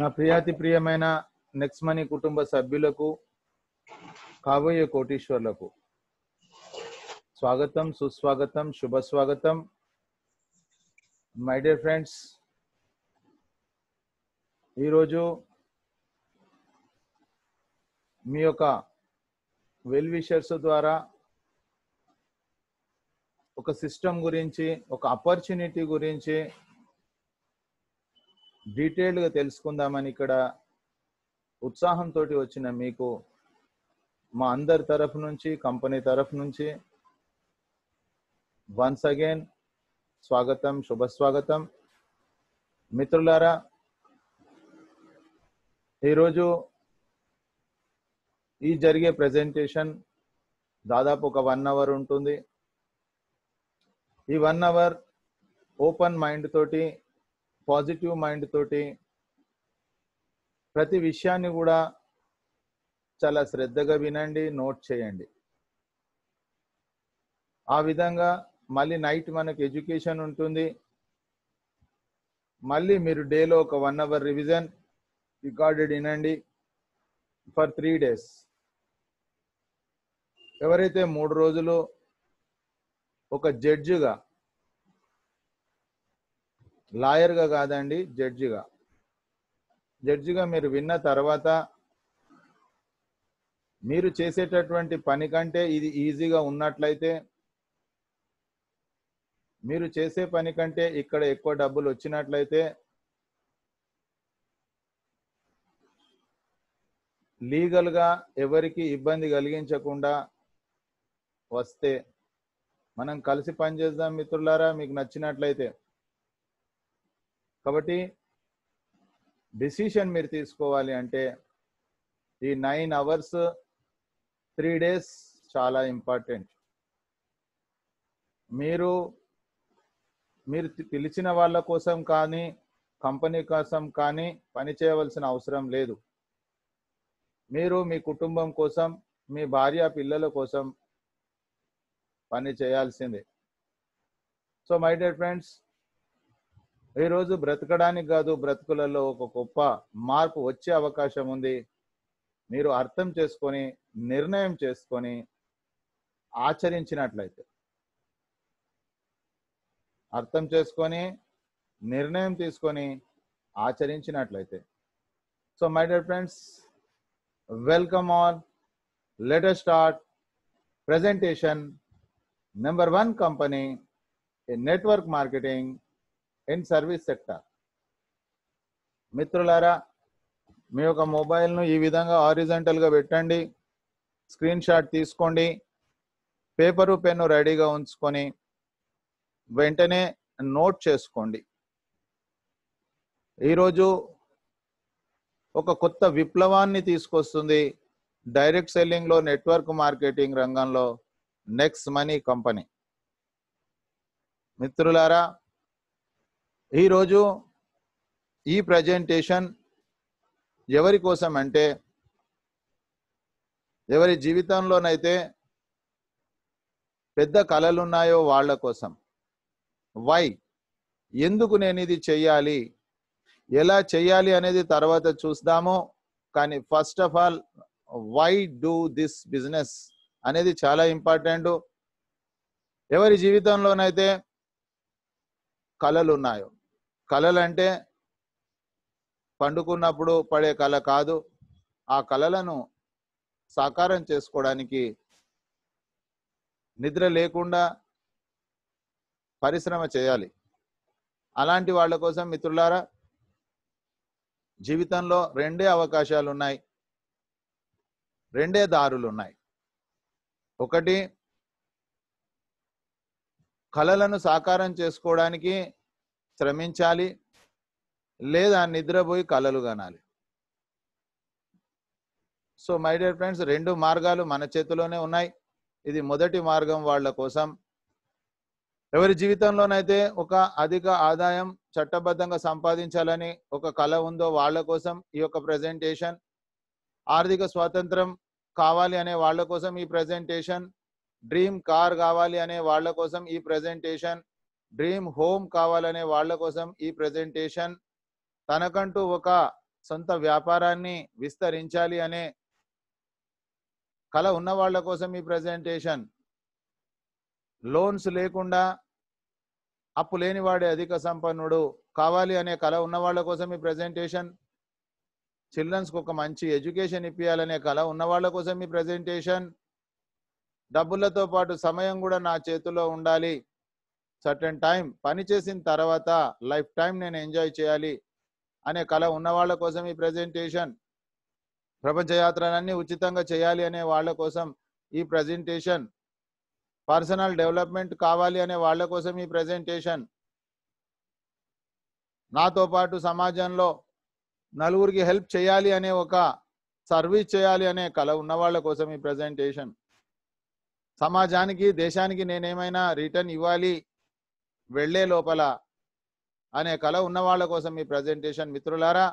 నా ప్రియాతి ప్రియమైన మనీ కుటుంబ సభ్యులకు కాబోయే కోటీశ్వర్లకు స్వాగతం సుస్వాగతం శుభ స్వాగతం మై డియర్ ఫ్రెండ్స్ ఈరోజు మీ యొక్క వెల్ విషర్స్ ద్వారా ఒక సిస్టమ్ గురించి ఒక ఆపర్చునిటీ గురించి డీటెయిల్డ్గా తెలుసుకుందామని ఇక్కడ ఉత్సాహంతో వచ్చిన మీకు మా అందరి తరఫు నుంచి కంపెనీ తరఫు నుంచి వన్స్ అగైన్ స్వాగతం శుభస్వాగతం మిత్రులారా ఈరోజు ఈ జరిగే ప్రజెంటేషన్ దాదాపు ఒక వన్ అవర్ ఉంటుంది ఈ వన్ అవర్ ఓపెన్ మైండ్ తోటి పాజిటివ్ మైండ్ తోటి ప్రతి విషయాన్ని కూడా చాలా శ్రద్ధగా వినండి నోట్ చేయండి ఆ విధంగా మళ్ళీ నైట్ మనకు ఎడ్యుకేషన్ ఉంటుంది మళ్ళీ మీరు డేలో ఒక వన్ అవర్ రివిజన్ రికార్డెడ్ వినండి ఫర్ త్రీ డేస్ ఎవరైతే మూడు రోజులు ఒక జడ్జిగా లాయర్గా కాదండి జడ్జిగా జడ్జిగా మీరు విన్న తర్వాత మీరు చేసేటటువంటి పని కంటే ఇది ఈజీగా ఉన్నట్లయితే మీరు చేసే పని కంటే ఇక్కడ ఎక్కువ డబ్బులు వచ్చినట్లయితే లీగల్గా ఎవరికి ఇబ్బంది కలిగించకుండా వస్తే మనం కలిసి పనిచేద్దాం మిత్రులారా మీకు నచ్చినట్లయితే కాబట్టి డెసిషన్ మీరు తీసుకోవాలి అంటే ఈ నైన్ అవర్స్ త్రీ డేస్ చాలా ఇంపార్టెంట్ మీరు మీరు పిలిచిన వాళ్ళ కోసం కానీ కంపెనీ కోసం కానీ పని చేయవలసిన అవసరం లేదు మీరు మీ కుటుంబం కోసం మీ భార్య పిల్లల కోసం పని చేయాల్సిందే సో మై డియర్ ఫ్రెండ్స్ ఈరోజు బ్రతకడానికి కాదు బ్రతుకులలో ఒక గొప్ప మార్పు వచ్చే అవకాశం ఉంది మీరు అర్థం చేసుకొని నిర్ణయం చేసుకొని ఆచరించినట్లయితే అర్థం చేసుకొని నిర్ణయం తీసుకొని ఆచరించినట్లయితే so my dear friends welcome all letter start presentation number one company in network marketing in service sector మిత్రులారా మీ యొక్క మొబైల్ను ఈ విధంగా ఆరిజెంటల్గా పెట్టండి స్క్రీన్ షాట్ తీసుకోండి పేపరు పెన్ను రెడీగా ఉంచుకొని వెంటనే నోట్ చేసుకోండి ఈరోజు ఒక కొత్త విప్లవాన్ని తీసుకొస్తుంది డైరెక్ట్ సెల్లింగ్లో నెట్వర్క్ మార్కెటింగ్ రంగంలో నెక్స్ట్ మనీ కంపెనీ మిత్రులారా ఈరోజు ఈ ప్రజెంటేషన్ ఎవరి కోసం అంటే ఎవరి జీవితంలోనైతే పెద్ద కళలున్నాయో వాళ్ళ కోసం వై ఎందుకు నేను ఇది చెయ్యాలి ఎలా చెయ్యాలి అనేది తర్వాత చూస్తాము కానీ first of all why do this business అనేది చాలా ఇంపార్టెంట్ ఎవరి జీవితంలోనైతే కళలు ఉన్నాయో కళలు అంటే పండుకున్నప్పుడు పడే కళ కాదు ఆ కళలను సాకారం చేసుకోవడానికి నిద్ర లేకుండా పరిశ్రమ చేయాలి అలాంటి వాళ్ళ కోసం మిత్రులారా జీవితంలో రెండే అవకాశాలు ఉన్నాయి రెండే దారులు ఉన్నాయి ఒకటి కళలను సాకారం చేసుకోవడానికి శ్రమించాలి లేదా నిద్రపోయి కళలు కనాలి సో మై డియర్ ఫ్రెండ్స్ రెండు మార్గాలు మన చేతిలోనే ఉన్నాయి ఇది మొదటి మార్గం వాళ్ళ కోసం ఎవరి జీవితంలోనైతే ఒక అధిక ఆదాయం చట్టబద్ధంగా సంపాదించాలని ఒక కళ ఉందో వాళ్ళ కోసం ఈ యొక్క ప్రజెంటేషన్ ఆర్థిక స్వాతంత్రం కావాలి అనే వాళ్ళ కోసం ఈ ప్రజెంటేషన్ డ్రీమ్ కార్ కావాలి అనే వాళ్ళ కోసం ఈ ప్రజెంటేషన్ డ్రీమ్ హోమ్ కావాలనే వాళ్ళ కోసం ఈ ప్రజెంటేషన్ తనకంటూ ఒక సొంత వ్యాపారాన్ని విస్తరించాలి అనే కళ ఉన్న వాళ్ళ కోసం ఈ ప్రజెంటేషన్ లోన్స్ లేకుండా అప్పు లేనివాడే అధిక సంపన్నుడు కావాలి అనే కళ ఉన్న వాళ్ళ కోసం ఈ ప్రజెంటేషన్ చిల్డ్రన్స్కి ఒక మంచి ఎడ్యుకేషన్ ఇప్పించాలనే కళ ఉన్న వాళ్ళ కోసం ఈ ప్రజెంటేషన్ డబ్బులతో పాటు సమయం కూడా నా చేతిలో ఉండాలి సర్టెన్ టైం పని చేసిన తర్వాత లైఫ్ టైం నేను ఎంజాయ్ చేయాలి అనే కళ ఉన్న వాళ్ళ కోసం ఈ ప్రజెంటేషన్ ప్రపంచ యాత్రలన్నీ ఉచితంగా చేయాలి అనే వాళ్ళ కోసం ఈ ప్రజెంటేషన్ పర్సనల్ డెవలప్మెంట్ కావాలి అనే వాళ్ళ కోసం ఈ ప్రజెంటేషన్ నాతో పాటు సమాజంలో నలుగురికి హెల్ప్ చేయాలి అనే ఒక సర్వీస్ చేయాలి అనే కళ ఉన్న వాళ్ళ కోసం ఈ ప్రజెంటేషన్ సమాజానికి దేశానికి నేనేమైనా రిటర్న్ ఇవ్వాలి వెళ్లే లోపల అనే కళ ఉన్న వాళ్ళ కోసం ఈ ప్రజెంటేషన్ మిత్రులారా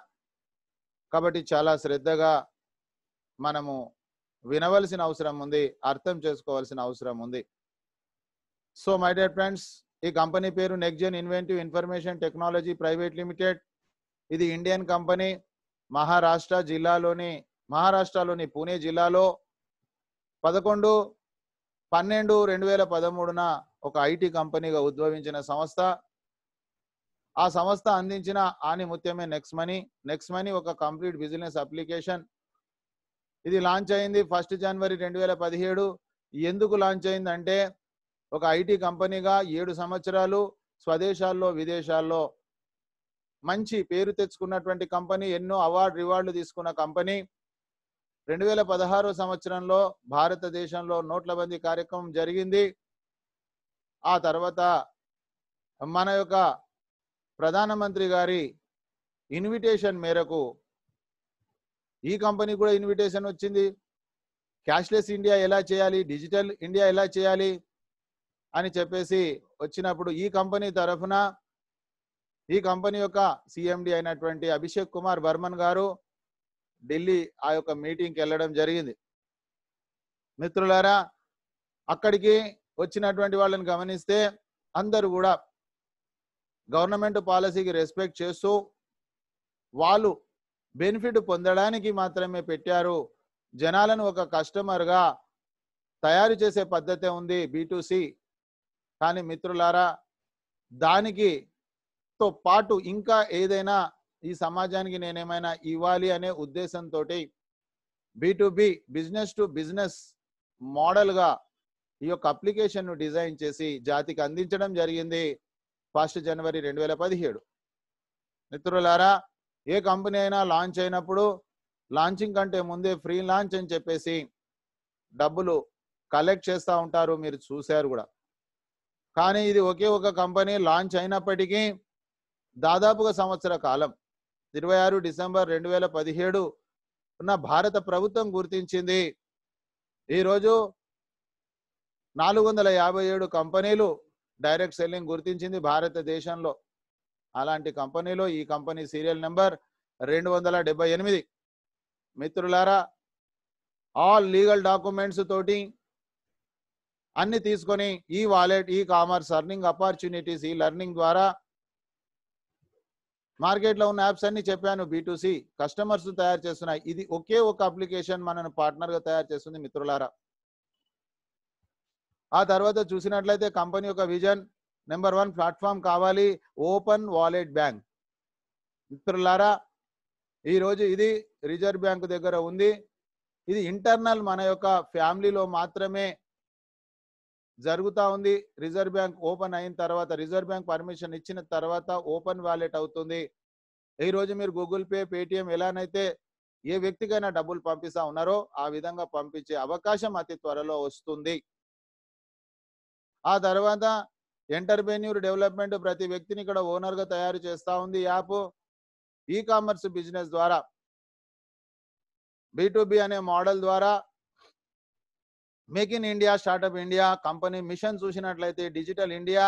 కాబట్టి చాలా శ్రద్ధగా మనము వినవలసిన అవసరం ఉంది అర్థం చేసుకోవాల్సిన అవసరం ఉంది సో మై డియర్ ఫ్రెండ్స్ ఈ కంపెనీ పేరు NexGen inventive information technology private limited ఇది ఇండియన్ కంపెనీ మహారాష్ట్ర జిల్లాలోని మహారాష్ట్రలోని పూణే జిల్లాలో పదకొండు పన్నెండు రెండు వేల పదమూడున ఒక ఐటీ కంపెనీగా ఉద్భవించిన సంస్థ ఆ సంస్థ అందించిన ఆనిముత్యమే నెక్స్ట్ మనీ నెక్స్ట్ మనీ ఒక కంప్లీట్ బిజినెస్ అప్లికేషన్ ఇది లాంచ్ అయింది ఫస్ట్ జనవరి రెండు వేల పదిహేడు ఎందుకు లాంచ్ అయింది అంటే ఒక ఐటీ కంపెనీగా ఏడు సంవత్సరాలు స్వదేశాల్లో విదేశాల్లో మంచి పేరు తెచ్చుకున్నటువంటి కంపెనీ ఎన్నో అవార్డు రివార్డులు తీసుకున్న కంపెనీ రెండు వేల పదహారు సంవత్సరంలో భారతదేశంలో నోట్లబందీ కార్యక్రమం జరిగింది ఆ తర్వాత మన యొక్క ప్రధానమంత్రి గారి ఇన్విటేషన్ మేరకు ఈ కంపెనీ కూడా ఇన్విటేషన్ వచ్చింది క్యాష్లెస్ ఇండియా ఎలా చేయాలి డిజిటల్ ఇండియా ఎలా చేయాలి అని చెప్పేసి వచ్చినప్పుడు ఈ కంపెనీ తరఫున ఈ కంపెనీ యొక్క సిఎండి అయినటువంటి అభిషేక్ కుమార్ బర్మన్ గారు ఢిల్లీ ఆ యొక్క మీటింగ్కి వెళ్ళడం జరిగింది మిత్రులారా అక్కడికి వచ్చినటువంటి వాళ్ళని గమనిస్తే అందరూ కూడా గవర్నమెంట్ పాలసీకి రెస్పెక్ట్ చేస్తూ వాళ్ళు బెనిఫిట్ పొందడానికి మాత్రమే పెట్టారు జనాలను ఒక కస్టమర్గా తయారు చేసే పద్ధతి ఉంది బీటూసి కానీ మిత్రులారా దానికి తో పాటు ఇంకా ఏదైనా ఈ సమాజానికి నేనేమైనా ఇవ్వాలి అనే ఉద్దేశంతో B to B business to business మోడల్గా ఈ యొక్క అప్లికేషన్ను డిజైన్ చేసి జాతికి అందించడం జరిగింది ఫస్ట్ జనవరి రెండు వేల పదిహేడు మిత్రులారా ఏ కంపెనీ అయినా లాంచ్ అయినప్పుడు లాంచింగ్ కంటే ముందే ఫ్రీ లాంచ్ అని చెప్పేసి డబ్బులు కలెక్ట్ చేస్తూ ఉంటారు మీరు చూశారు కూడా కానీ ఇది ఒకే ఒక కంపెనీ లాంచ్ అయినప్పటికీ దాదాపుగా సంవత్సర కాలం ఇరవై ఆరు డిసెంబర్ రెండు వేల పదిహేడు ఉన్న భారత ప్రభుత్వం గుర్తించింది ఈరోజు నాలుగు వందల యాభై ఏడు కంపెనీలు డైరెక్ట్ సెల్లింగ్ గుర్తించింది భారతదేశంలో అలాంటి కంపెనీలో ఈ కంపెనీ సీరియల్ నెంబర్ రెండు వందల డెబ్బై ఎనిమిది మిత్రులారా ఆల్ లీగల్ డాక్యుమెంట్స్ తోటి అన్ని తీసుకొని ఈ wallet e commerce earning opportunities e learning ద్వారా మార్కెట్లో ఉన్న యాప్స్ అన్ని చెప్పాను బీటూసీ కస్టమర్స్ తయారు చేస్తున్నాయి ఇది ఒకే ఒక అప్లికేషన్ మనను పార్ట్నర్గా తయారు చేస్తుంది మిత్రులారా ఆ తర్వాత చూసినట్లయితే కంపెనీ యొక్క విజన్ నెంబర్ వన్ ప్లాట్ఫామ్ కావాలి ఓపెన్ వాలెట్ బ్యాంక్ మిత్రులారా ఈరోజు ఇది రిజర్వ్ బ్యాంక్ దగ్గర ఉంది ఇది ఇంటర్నల్ మన యొక్క ఫ్యామిలీలో మాత్రమే జరుగుతూ ఉంది రిజర్వ్ బ్యాంక్ ఓపెన్ అయిన తర్వాత రిజర్వ్ బ్యాంక్ పర్మిషన్ ఇచ్చిన తర్వాత ఓపెన్ వాలెట్ అవుతుంది ఈరోజు మీరు గూగుల్ పే పేటిఎం ఎలానైతే ఏ వ్యక్తికైనా డబ్బులు పంపిస్తా ఉన్నారో ఆ విధంగా పంపించే అవకాశం అతి త్వరలో వస్తుంది ఆ తర్వాత ఎంటర్ప్రెన్యూర్ డెవలప్మెంట్ ప్రతి వ్యక్తిని ఇక్కడ ఓనర్గా తయారు చేస్తూ ఉంది యాప్ ఈ కామర్స్ బిజినెస్ ద్వారా బి అనే మోడల్ ద్వారా make in India startup India company mission చూసినట్లయితే digital India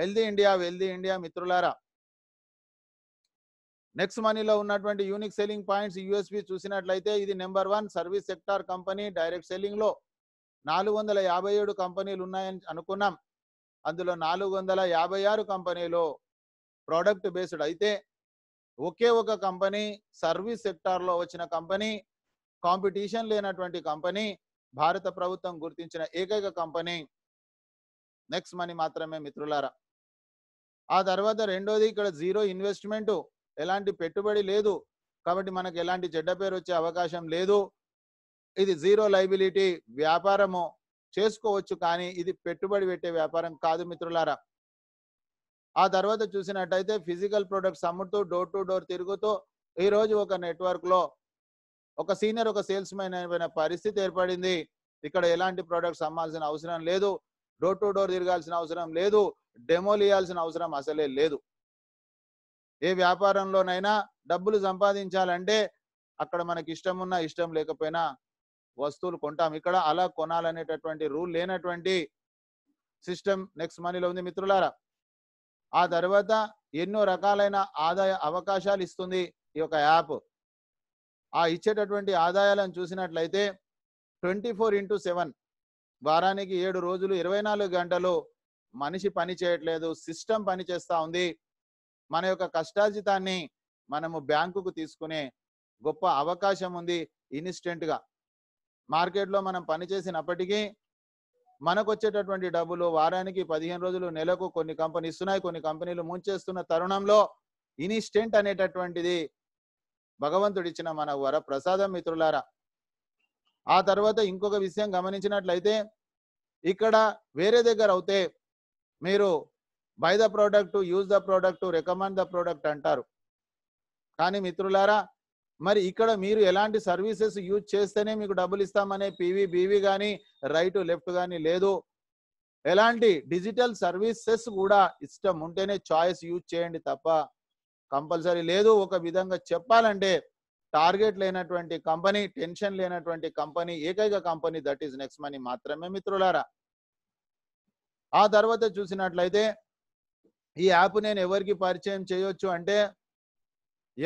healthy India wealthy India మిత్రులారా నెక్స్ట్ మనీలో ఉన్నటువంటి యూనిక్ సెల్లింగ్ పాయింట్స్ యూఎస్పి చూసినట్లయితే ఇది number one service sector company direct సెల్లింగ్లో నాలుగు వందల యాభై ఏడు కంపెనీలు ఉన్నాయని అనుకున్నాం అందులో నాలుగు వందల యాభై ఆరు కంపెనీలు ప్రోడక్ట్ బేస్డ్ అయితే ఒకే ఒక కంపెనీ సర్వీస్ సెక్టార్లో వచ్చిన కంపెనీ కాంపిటీషన్ లేనటువంటి కంపెనీ భారత ప్రభుత్వం గుర్తించిన ఏకైక కంపెనీ నెక్స్ట్ మనీ మాత్రమే మిత్రులారా ఆ తర్వాత రెండోది ఇక్కడ జీరో ఇన్వెస్ట్మెంట్ ఎలాంటి పెట్టుబడి లేదు కాబట్టి మనకు ఎలాంటి చెడ్డ పేరు వచ్చే అవకాశం లేదు ఇది జీరో లైబిలిటీ వ్యాపారము చేసుకోవచ్చు కానీ ఇది పెట్టుబడి పెట్టే వ్యాపారం కాదు మిత్రులారా ఆ తర్వాత చూసినట్టయితే ఫిజికల్ ప్రొడక్ట్స్ అమ్ముతూ డోర్ టు డోర్ తిరుగుతూ ఈరోజు ఒక నెట్వర్క్లో ఒక సీనియర్ ఒక సేల్స్ మ్యాన్ అయిపోయిన పరిస్థితి ఏర్పడింది ఇక్కడ ఎలాంటి ప్రొడక్ట్స్ అమ్మాల్సిన అవసరం లేదు డోర్ టు డోర్ తిరగాల్సిన అవసరం లేదు డెమోలు అవసరం అసలే లేదు ఏ వ్యాపారంలోనైనా డబ్బులు సంపాదించాలంటే అక్కడ మనకి ఇష్టం ఉన్నా ఇష్టం లేకపోయినా వస్తువులు కొంటాం ఇక్కడ అలా కొనాలనేటటువంటి రూల్ లేనటువంటి సిస్టమ్ నెక్స్ట్ మనీలో ఉంది మిత్రులారా ఆ తర్వాత ఎన్నో రకాలైన ఆదాయ అవకాశాలు ఇస్తుంది ఈ యొక్క యాప్ ఆ ఇచ్చేటటువంటి ఆదాయాలను చూసినట్లయితే ట్వంటీ ఫోర్ ఇంటూ సెవెన్ వారానికి ఏడు రోజులు ఇరవై నాలుగు గంటలు మనిషి పని చేయట్లేదు సిస్టమ్ పని చేస్తూ ఉంది మన యొక్క కష్టాజితాన్ని మనము బ్యాంకుకు తీసుకునే గొప్ప అవకాశం ఉంది ఇన్స్టెంట్గా మార్కెట్లో మనం పనిచేసినప్పటికీ మనకు వచ్చేటటువంటి డబ్బులు వారానికి పదిహేను రోజులు నెలకు కొన్ని కంపెనీ ఇస్తున్నాయి కొన్ని కంపెనీలు ముంచేస్తున్న తరుణంలో ఇన్స్టెంట్ అనేటటువంటిది భగవంతుడు ఇచ్చిన మన వర ప్రసాదం మిత్రులారా ఆ తర్వాత ఇంకొక విషయం గమనించినట్లయితే ఇక్కడ వేరే దగ్గర అవుతే మీరు buy the product use the product recommend the product అంటారు కానీ మిత్రులారా మరి ఇక్కడ మీరు ఎలాంటి సర్వీసెస్ యూజ్ చేస్తేనే మీకు డబ్బులు ఇస్తామనే పివి బీవి కానీ రైట్ లెఫ్ట్ కానీ లేదు ఎలాంటి డిజిటల్ సర్వీసెస్ కూడా ఇష్టం ఉంటేనే చాయిస్ యూజ్ చేయండి తప్ప కంపల్సరీ లేదు ఒక విధంగా చెప్పాలంటే టార్గెట్ లేనటువంటి కంపెనీ టెన్షన్ లేనటువంటి కంపెనీ ఏకైక company that is next money మాత్రమే మిత్రులారా ఆ తర్వాత చూసినట్లయితే ఈ యాప్ నేను ఎవరికి పరిచయం చేయొచ్చు అంటే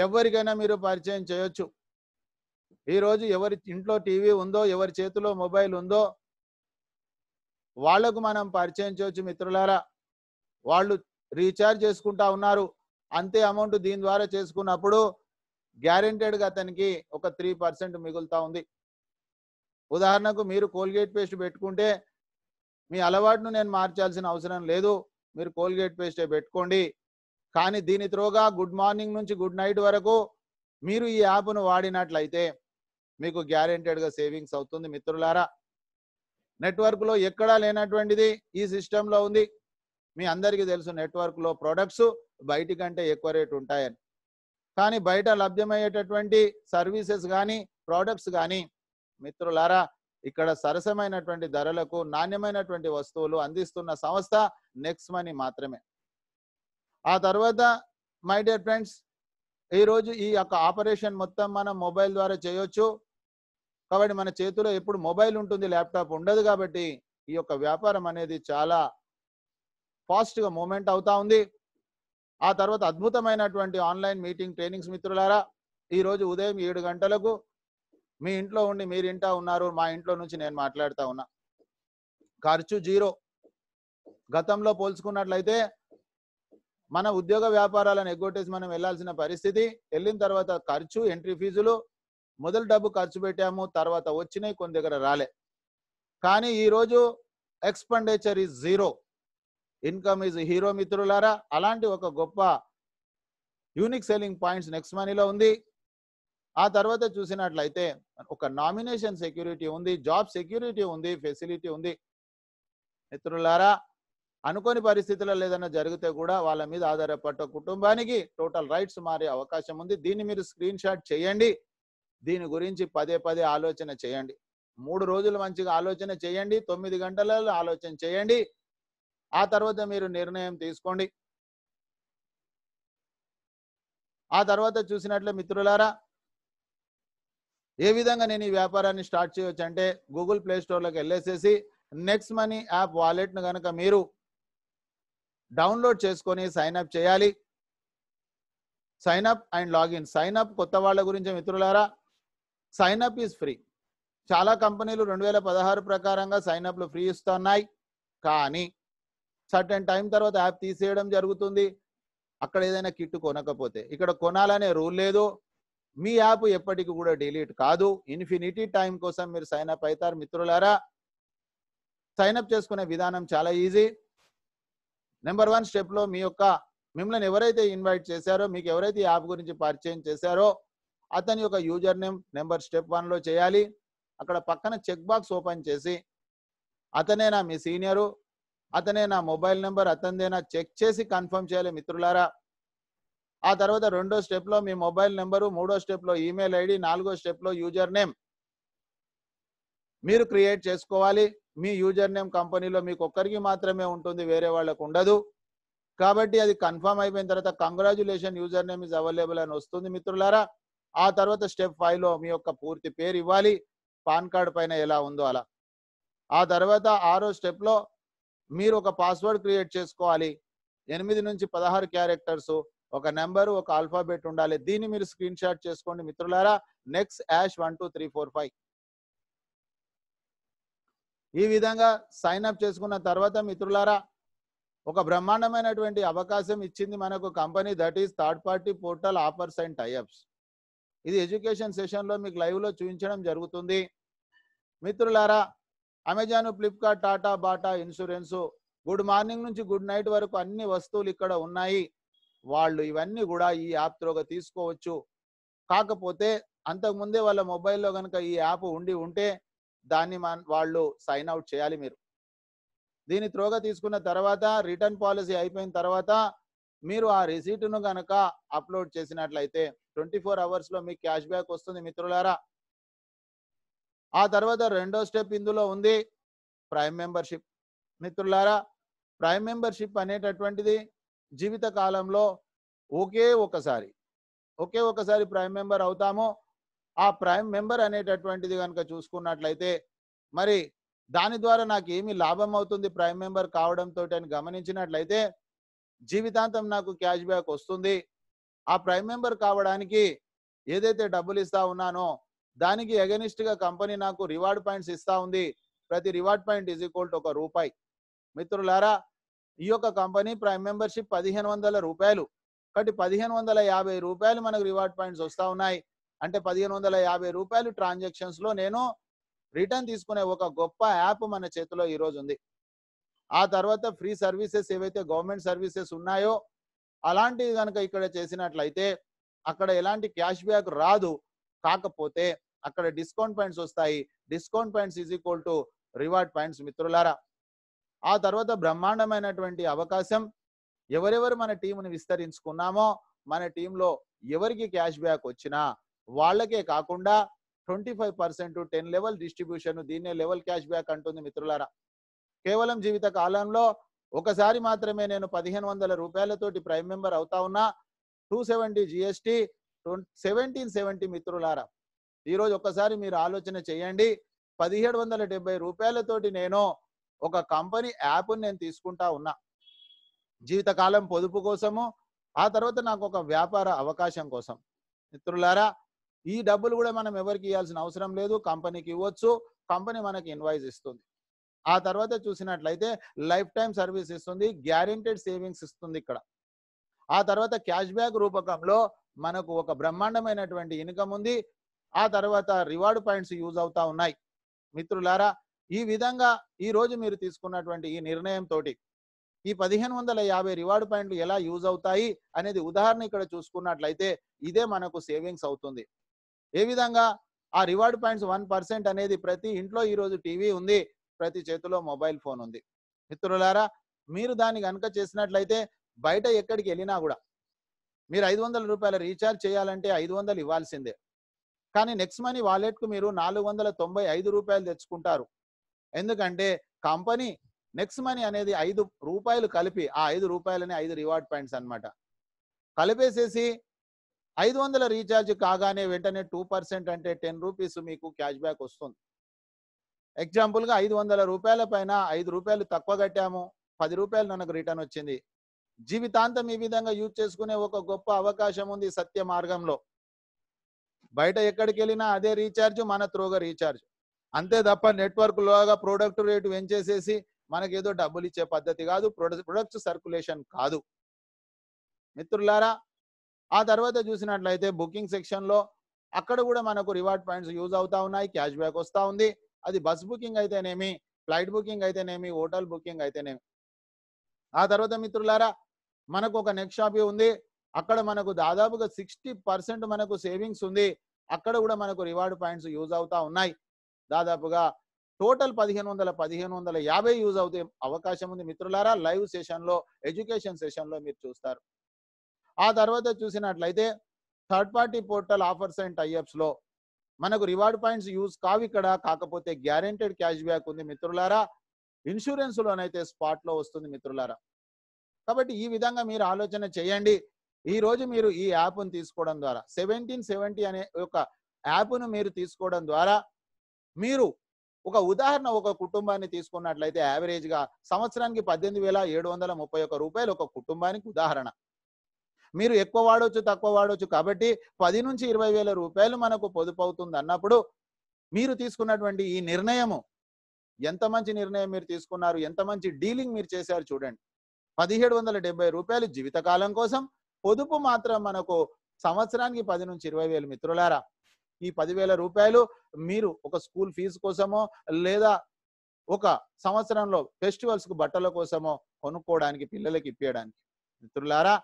ఎవరికైనా మీరు పరిచయం చేయొచ్చు ఈరోజు ఎవరి ఇంట్లో టీవీ ఉందో ఎవరి చేతిలో మొబైల్ ఉందో వాళ్లకు మనం పరిచయం చేయొచ్చు మిత్రులారా వాళ్ళు రీఛార్జ్ చేసుకుంటా ఉన్నారు అంతే అమౌంట్ దీని ద్వారా చేసుకున్నప్పుడు గ్యారెంటెడ్గా అతనికి ఒక త్రీ పర్సెంట్ మిగులుతా ఉంది ఉదాహరణకు మీరు కోల్గేట్ పేస్ట్ పెట్టుకుంటే మీ అలవాటును నేను మార్చాల్సిన అవసరం లేదు మీరు కోల్గేట్ పేస్టే పెట్టుకోండి కానీ దీని త్రోగా గుడ్ మార్నింగ్ నుంచి గుడ్ నైట్ వరకు మీరు ఈ యాప్ను వాడినట్లయితే మీకు గ్యారెంటెడ్గా సేవింగ్స్ అవుతుంది మిత్రులారా నెట్వర్క్లో ఎక్కడా లేనటువంటిది ఈ సిస్టంలో ఉంది మీ అందరికీ తెలుసు నెట్వర్క్లో ప్రొడక్ట్స్ బయటి కంటే ఎక్కువ రేటు ఉంటాయని కానీ బయట లభ్యమయ్యేటటువంటి సర్వీసెస్ కానీ ప్రోడక్ట్స్ కానీ మిత్రులారా ఇక్కడ సరసమైనటువంటి ధరలకు నాణ్యమైనటువంటి వస్తువులు అందిస్తున్న సంస్థ నెక్స్ట్ మనీ మాత్రమే ఆ తర్వాత మై డియర్ ఫ్రెండ్స్ ఈరోజు ఈ యొక్క ఆపరేషన్ మొత్తం మనం మొబైల్ ద్వారా చేయొచ్చు కాబట్టి మన చేతిలో ఎప్పుడు మొబైల్ ఉంటుంది ల్యాప్టాప్ ఉండదు కాబట్టి ఈ యొక్క వ్యాపారం అనేది చాలా ఫాస్ట్గా మూమెంట్ అవుతా ఉంది ఆ తర్వాత అద్భుతమైనటువంటి ఆన్లైన్ మీటింగ్ ట్రైనింగ్స్ మిత్రులారా ఈరోజు ఉదయం ఏడు గంటలకు మీ ఇంట్లో ఉండి మీరు ఇంటా ఉన్నారు మా ఇంట్లో నుంచి నేను మాట్లాడుతూ ఉన్నా ఖర్చు జీరో గతంలో పోల్చుకున్నట్లయితే మన ఉద్యోగ వ్యాపారాలను ఎగ్గొట్టేసి మనం వెళ్లాల్సిన పరిస్థితి వెళ్ళిన తర్వాత ఖర్చు ఎంట్రీ ఫీజులు మొదలు డబ్బు ఖర్చు పెట్టాము తర్వాత వచ్చినాయి కొన్ని దగ్గర రాలే కానీ ఈరోజు expenditure is zero income is hero మిత్రులారా అలాంటి ఒక గొప్ప యూనిక్ సెల్లింగ్ పాయింట్స్ నెక్స్ట్ మనీలో ఉంది ఆ తర్వాత చూసినట్లయితే ఒక నామినేషన్ సెక్యూరిటీ ఉంది జాబ్ సెక్యూరిటీ ఉంది ఫెసిలిటీ ఉంది మిత్రులారా అనుకోని పరిస్థితుల్లో ఏదైనా జరిగితే కూడా వాళ్ళ మీద ఆధారపడ్డ కుటుంబానికి టోటల్ రైట్స్ మారే అవకాశం ఉంది దీన్ని మీరు స్క్రీన్ షాట్ చేయండి దీని గురించి పదే పదే ఆలోచన చేయండి మూడు రోజులు మంచిగా ఆలోచన చేయండి తొమ్మిది గంటలలో ఆలోచన చేయండి ఆ తర్వాత మీరు నిర్ణయం తీసుకోండి ఆ తర్వాత చూసినట్లే మిత్రులారా ఏ విధంగా నేను ఈ వ్యాపారాన్ని స్టార్ట్ చేయవచ్చు అంటే గూగుల్ ప్లే స్టోర్లోకి వెళ్ళేసేసి నెక్స్ట్ మనీ యాప్ వాలెట్ను కనుక మీరు డౌన్లోడ్ చేసుకొని సైన్ అప్ చేయాలి సైన్అప్ అండ్ లాగిన్ సైన్అప్ కొత్త వాళ్ళ గురించి మిత్రులారా సైన్అప్ ఈజ్ ఫ్రీ చాలా కంపెనీలు రెండు వేల పదహారు ప్రకారంగా సైన్అప్లు ఫ్రీ ఇస్తున్నాయి కానీ సర్టెన్ టైం తర్వాత యాప్ తీసేయడం జరుగుతుంది అక్కడ ఏదైనా కిట్ కొనకపోతే ఇక్కడ కొనాలనే రూల్ లేదు మీ యాప్ ఎప్పటికీ కూడా డిలీట్ కాదు ఇన్ఫినిటీ టైం కోసం మీరు సైన్అప్ అవుతారు మిత్రులారా సైన్అప్ చేసుకునే విధానం చాలా ఈజీ నెంబర్ వన్ స్టెప్లో మీ యొక్క మిమ్మల్ని ఎవరైతే ఇన్వైట్ చేశారో మీకు ఎవరైతే యాప్ గురించి పరిచయం చేశారో అతని యొక్క యూజర్ నేమ్ నెంబర్ స్టెప్ వన్లో చేయాలి అక్కడ పక్కన చెక్ బాక్స్ ఓపెన్ చేసి అతనే నా మీ సీనియరు అతనే నా మొబైల్ నెంబర్ అతనిదేనా చెక్ చేసి కన్ఫర్మ్ చేయాలి మిత్రులారా ఆ తర్వాత రెండో స్టెప్లో మీ మొబైల్ నెంబరు మూడో స్టెప్లో ఈమెయిల్ ఐడి నాలుగో స్టెప్లో యూజర్ నేమ్ మీరు క్రియేట్ చేసుకోవాలి మీ యూజర్ నేమ్ కంపెనీలో మీకు ఒక్కరికి మాత్రమే ఉంటుంది వేరే వాళ్ళకు ఉండదు కాబట్టి అది కన్ఫర్మ్ అయిపోయిన తర్వాత congratulation user name is available అని వస్తుంది మిత్రులారా ఆ తర్వాత స్టెప్ ఫైవ్లో మీ యొక్క పూర్తి పేరు ఇవ్వాలి పాన్ కార్డ్ పైన ఎలా ఉందో అలా ఆ తర్వాత ఆరో స్టెప్లో మీరు ఒక పాస్వర్డ్ క్రియేట్ చేసుకోవాలి ఎనిమిది నుంచి పదహారు క్యారెక్టర్స్ ఒక నెంబర్ ఒక ఆల్ఫాబెట్ ఉండాలి దీన్ని మీరు స్క్రీన్ షాట్ చేసుకోండి మిత్రులారా next hash one two three four five ఈ విధంగా సైన్ అప్ చేసుకున్న తర్వాత మిత్రులారా ఒక బ్రహ్మాండమైనటువంటి అవకాశం ఇచ్చింది మనకు company that is third party portal offers and tie ups ఇది ఎడ్యుకేషన్ సెషన్లో మీకు లైవ్లో చూపించడం జరుగుతుంది మిత్రులారా Amazon Flipkart Tata Bata insurance good morning నుంచి గుడ్ నైట్ వరకు అన్ని వస్తువులు ఇక్కడ ఉన్నాయి వాళ్ళు ఇవన్నీ కూడా ఈ యాప్ త్రోగా తీసుకోవచ్చు కాకపోతే అంతకుముందే వాళ్ళ మొబైల్లో కనుక ఈ యాప్ ఉండి ఉంటే దాన్ని వాళ్ళు సైన్ అవుట్ చేయాలి మీరు దీని త్రోగా తీసుకున్న తర్వాత రిటర్న్ పాలసీ అయిపోయిన తర్వాత మీరు ఆ రిసీట్ను కనుక అప్లోడ్ చేసినట్లయితే ట్వంటీ ఫోర్ అవర్స్లో మీకు క్యాష్ బ్యాక్ వస్తుంది మిత్రులారా ఆ తర్వాత రెండో స్టెప్ ఇందులో ఉంది ప్రైమ్ మెంబర్షిప్ మిత్రులారా ప్రైమ్ మెంబర్షిప్ అనేటటువంటిది జీవిత కాలంలో ఒకే ఒకసారి ఒకే ఒకసారి ప్రైమ్ మెంబర్ అవుతాము ఆ ప్రైమ్ మెంబర్ అనేటటువంటిది కనుక చూసుకున్నట్లయితే మరి దాని ద్వారా నాకు ఏమి లాభం అవుతుంది ప్రైమ్ మెంబర్ కావడంతో అని గమనించినట్లయితే జీవితాంతం నాకు క్యాష్ బ్యాక్ వస్తుంది ఆ ప్రైమ్ మెంబర్ కావడానికి ఏదైతే డబ్బులు ఇస్తా ఉన్నానో దానికి అగెనిస్ట్ గా కంపెనీ నాకు రివార్డ్ పాయింట్స్ ఇస్తా ఉంది ప్రతి reward point is equal to ఒక రూపాయి మిత్రులారా ఈ యొక్క కంపెనీ ప్రైమ్ మెంబర్షిప్ పదిహేను వందల రూపాయలు కాబట్టి పదిహేను వందల యాభై రూపాయలు మనకు రివార్డ్ పాయింట్స్ వస్తూ ఉన్నాయి అంటే పదిహేను వందల యాభై రూపాయలు లో నేను రిటర్న్ తీసుకునే ఒక గొప్ప యాప్ మన చేతిలో ఈరోజు ఉంది ఆ తర్వాత ఫ్రీ సర్వీసెస్ ఏవైతే గవర్నమెంట్ సర్వీసెస్ ఉన్నాయో అలాంటివి కనుక ఇక్కడ చేసినట్లయితే అక్కడ ఎలాంటి క్యాష్ బ్యాక్ రాదు కాకపోతే అక్కడ డిస్కౌంట్ పాయింట్స్ వస్తాయి discount points is equal to reward points మిత్రులారా ఆ తర్వాత బ్రహ్మాండమైనటువంటి అవకాశం ఎవరెవరు మన టీంని విస్తరించుకున్నామో మన టీంలో ఎవరికి క్యాష్ బ్యాక్ వచ్చినా వాళ్ళకే కాకుండా twenty five percent ten level distribution దీన్నే లెవెల్ క్యాష్ బ్యాక్ అంటుంది మిత్రులారా కేవలం జీవిత కాలంలో ఒకసారి మాత్రమే నేను పదిహేను వందల రూపాయలతోటి ప్రైమ్ మెంబర్ అవుతా ఉన్నా two seventy GST seventeen seventy మిత్రులారా ఈరోజు ఒక్కసారి మీరు ఆలోచన చేయండి పదిహేడు వందల డెబ్బై రూపాయలతోటి నేను ఒక కంపెనీ యాప్ని నేను తీసుకుంటా ఉన్నా జీవితకాలం పొదుపు కోసము ఆ తర్వాత నాకు ఒక వ్యాపార అవకాశం కోసం మిత్రులారా ఈ డబ్బులు కూడా మనం ఎవరికి ఇవ్వాల్సిన అవసరం లేదు కంపెనీకి ఇవ్వచ్చు కంపెనీ మనకి ఇన్వాయిస్ ఇస్తుంది ఆ తర్వాత చూసినట్లయితే లైఫ్ టైం సర్వీస్ ఇస్తుంది గ్యారెంటెడ్ సేవింగ్స్ ఇస్తుంది ఇక్కడ ఆ తర్వాత క్యాష్ బ్యాక్ రూపకంలో మనకు ఒక బ్రహ్మాండమైనటువంటి ఇన్కమ్ ఉంది ఆ తర్వాత రివార్డ్ పాయింట్స్ యూజ్ అవుతా ఉన్నాయి మిత్రులారా ఈ విధంగా ఈ రోజు మీరు తీసుకున్నటువంటి ఈ నిర్ణయం తోటి ఈ పదిహేను వందల యాభై రివార్డ్ పాయింట్లు ఎలా యూజ్ అవుతాయి అనేది ఉదాహరణ ఇక్కడ చూసుకున్నట్లయితే ఇదే మనకు సేవింగ్స్ అవుతుంది ఏ విధంగా ఆ రివార్డ్ పాయింట్స్ వన్ పర్సెంట్ అనేది ప్రతి ఇంట్లో ఈరోజు టీవీ ఉంది ప్రతి చేతిలో మొబైల్ ఫోన్ ఉంది మిత్రులారా మీరు దాన్ని కనుక చేసినట్లయితే బయట ఎక్కడికి వెళ్ళినా కూడా మీరు ఐదు వందల రూపాయలు రీఛార్జ్ చేయాలంటే ఐదు వందలు ఇవ్వాల్సిందే కానీ నెక్స్ట్ మనీ వాలెట్కు మీరు నాలుగు వందల తొంభై ఐదు రూపాయలు తెచ్చుకుంటారు ఎందుకంటే కంపెనీ నెక్స్ట్ మనీ అనేది ఐదు రూపాయలు కలిపి ఆ ఐదు రూపాయలని ఐదు రివార్డ్ పాయింట్స్ అనమాట కలిపేసేసి ఐదు వందల రీఛార్జ్ కాగానే వెంటనే టూ పర్సెంట్ అంటే టెన్ రూపీస్ మీకు క్యాష్ బ్యాక్ వస్తుంది ఎగ్జాంపుల్గా ఐదు వందల రూపాయల పైన ఐదు రూపాయలు తక్కువ కట్టాము పది రూపాయలు నన్నకు రిటర్న్ వచ్చింది జీవితాంతం ఈ విధంగా యూజ్ చేసుకునే ఒక గొప్ప అవకాశం ఉంది సత్య మార్గంలో బయట ఎక్కడికి వెళ్ళినా అదే రీఛార్జ్ మన త్రోగా రీఛార్జ్ అంతే తప్ప నెట్వర్క్ లోగా ప్రోడక్ట్ రేటు పెంచేసేసి ఏదో డబ్బులు ఇచ్చే పద్ధతి కాదు ప్రొడక్ట్ ప్రొడక్ట్స్ సర్కులేషన్ కాదు మిత్రులారా ఆ తర్వాత చూసినట్లయితే బుకింగ్ సెక్షన్లో అక్కడ కూడా మనకు రివార్డ్ పాయింట్స్ యూజ్ అవుతా ఉన్నాయి క్యాష్ బ్యాక్ వస్తూ ఉంది అది బస్ బుకింగ్ అయితేనేమి ఫ్లైట్ బుకింగ్ అయితేనేమి హోటల్ బుకింగ్ అయితేనేమి ఆ తర్వాత మిత్రులారా మనకు ఒక నెక్ షాపీ ఉంది అక్కడ మనకు దాదాపుగా సిక్స్టీ పర్సెంట్ మనకు సేవింగ్స్ ఉంది అక్కడ కూడా మనకు రివార్డ్ పాయింట్స్ యూజ్ అవుతా ఉన్నాయి దాదాపుగా టోటల్ పదిహేను వందల పదిహేను వందల యాభై యూజ్ అవుతే అవకాశం ఉంది మిత్రులారా లైవ్ సెషన్లో ఎడ్యుకేషన్ సెషన్లో మీరు చూస్తారు ఆ తర్వాత చూసినట్లయితే third party portal offers and టైఅప్స్లో మనకు రివార్డ్ పాయింట్స్ యూజ్ కావి ఇక్కడ కాకపోతే గ్యారెంటెడ్ క్యాష్ బ్యాక్ ఉంది మిత్రులారా ఇన్సూరెన్స్లోనైతే స్పాట్లో వస్తుంది మిత్రులారా కాబట్టి ఈ విధంగా మీరు ఆలోచన చేయండి ఈ రోజు మీరు ఈ యాప్ను తీసుకోవడం ద్వారా సెవెంటీన్ సెవెంటీ అనే ఒక యాప్ను మీరు తీసుకోవడం ద్వారా మీరు ఒక ఉదాహరణ ఒక కుటుంబాన్ని తీసుకున్నట్లయితే యావరేజ్గా సంవత్సరానికి పద్దెనిమిది వేల ఏడు వందల ముప్పై ఒక్క రూపాయలు ఒక కుటుంబానికి ఉదాహరణ మీరు ఎక్కువ వాడవచ్చు తక్కువ వాడవచ్చు కాబట్టి పది నుంచి ఇరవై వేల రూపాయలు మనకు పొదుపు అవుతుంది అన్నప్పుడు మీరు తీసుకున్నటువంటి ఈ నిర్ణయము ఎంత మంచి నిర్ణయం మీరు తీసుకున్నారు ఎంత మంచి డీలింగ్ మీరు చేశారు చూడండి పదిహేడు వందల డెబ్బై రూపాయలు జీవితకాలం కోసం పొదుపు మాత్రం మనకు సంవత్సరానికి పది నుంచి ఇరవై వేలు మిత్రులారా ఈ పదివేల రూపాయలు మీరు ఒక స్కూల్ ఫీజు కోసమో లేదా ఒక సంవత్సరంలో ఫెస్టివల్స్ కు బట్టల కోసమో కొనుక్కోవడానికి పిల్లలకి ఇప్పించడానికి మిత్రులారా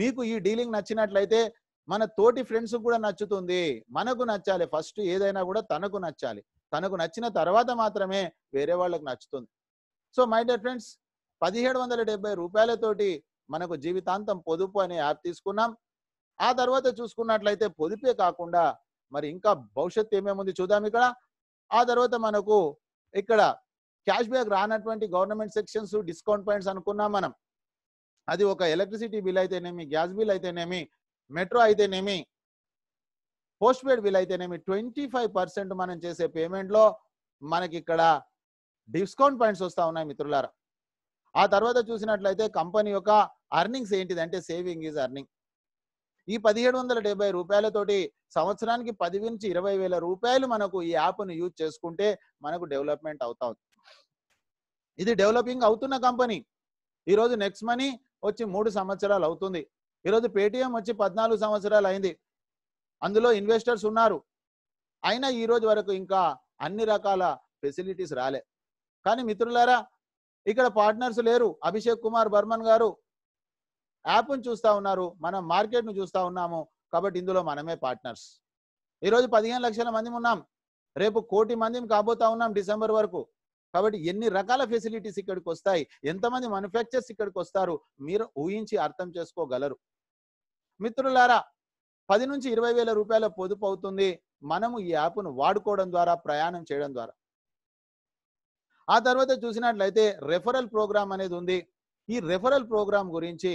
మీకు ఈ డీలింగ్ నచ్చినట్లయితే మన తోటి ఫ్రెండ్స్ కూడా నచ్చుతుంది మనకు నచ్చాలి ఫస్ట్ ఏదైనా కూడా తనకు నచ్చాలి తనకు నచ్చిన తర్వాత మాత్రమే వేరే వాళ్ళకు నచ్చుతుంది సో మై డియర్ ఫ్రెండ్స్ పదిహేడు వందల డెబ్బై రూపాయలతోటి మనకు జీవితాంతం పొదుపు అనే యాప్ తీసుకున్నాం ఆ తర్వాత చూసుకున్నట్లయితే పొదుపే కాకుండా మరి ఇంకా భవిష్యత్తు ఏమేముంది చూద్దాం ఇక్కడ ఆ తర్వాత మనకు ఇక్కడ క్యాష్ బ్యాక్ రానటువంటి గవర్నమెంట్ సెక్షన్స్ డిస్కౌంట్ పాయింట్స్ అనుకున్నాం మనం అది ఒక ఎలక్ట్రిసిటీ బిల్ అయితేనేమి గ్యాస్ బిల్ అయితేనేమి మెట్రో అయితేనేమి పోస్ట్ పెయిడ్ బిల్ అయితేనేమి ట్వంటీ ఫైవ్ పర్సెంట్ మనం చేసే పేమెంట్లో మనకి ఇక్కడ డిస్కౌంట్ పాయింట్స్ వస్తూ ఉన్నాయి మిత్రులారా ఆ తర్వాత చూసినట్లయితే కంపెనీ యొక్క అర్నింగ్స్ ఏంటిదంటే సేవింగ్ ఈజ్ అర్నింగ్ ఈ పదిహేడు వందల డెబ్బై రూపాయలతోటి సంవత్సరానికి పది నుంచి ఇరవై వేల రూపాయలు మనకు ఈ యాప్ను యూజ్ చేసుకుంటే మనకు డెవలప్మెంట్ అవుతా ఇది డెవలపింగ్ అవుతున్న కంపెనీ ఈరోజు నెక్స్ట్ మనీ వచ్చి మూడు సంవత్సరాలు అవుతుంది ఈరోజు పేటిఎం వచ్చి పద్నాలుగు సంవత్సరాలు అయింది అందులో ఇన్వెస్టర్స్ ఉన్నారు అయినా ఈరోజు వరకు ఇంకా అన్ని రకాల ఫెసిలిటీస్ రాలే కానీ మిత్రులారా ఇక్కడ పార్ట్నర్స్ లేరు అభిషేక్ కుమార్ బర్మన్ గారు యాప్ను చూస్తూ ఉన్నారు మనం మార్కెట్ను చూస్తూ ఉన్నాము కాబట్టి ఇందులో మనమే పార్ట్నర్స్ ఈరోజు పదిహేను లక్షల మంది ఉన్నాం రేపు కోటి మంది కాబోతా ఉన్నాం డిసెంబర్ వరకు కాబట్టి ఎన్ని రకాల ఫెసిలిటీస్ ఇక్కడికి వస్తాయి ఎంతమంది మ్యానుఫ్యాక్చర్స్ ఇక్కడికి వస్తారు మీరు ఊహించి అర్థం చేసుకోగలరు మిత్రులారా పది నుంచి ఇరవై వేల రూపాయల పొదుపు అవుతుంది మనము ఈ యాప్ను వాడుకోవడం ద్వారా ప్రయాణం చేయడం ద్వారా ఆ తర్వాత చూసినట్లయితే రెఫరల్ ప్రోగ్రామ్ అనేది ఉంది ఈ రెఫరల్ ప్రోగ్రామ్ గురించి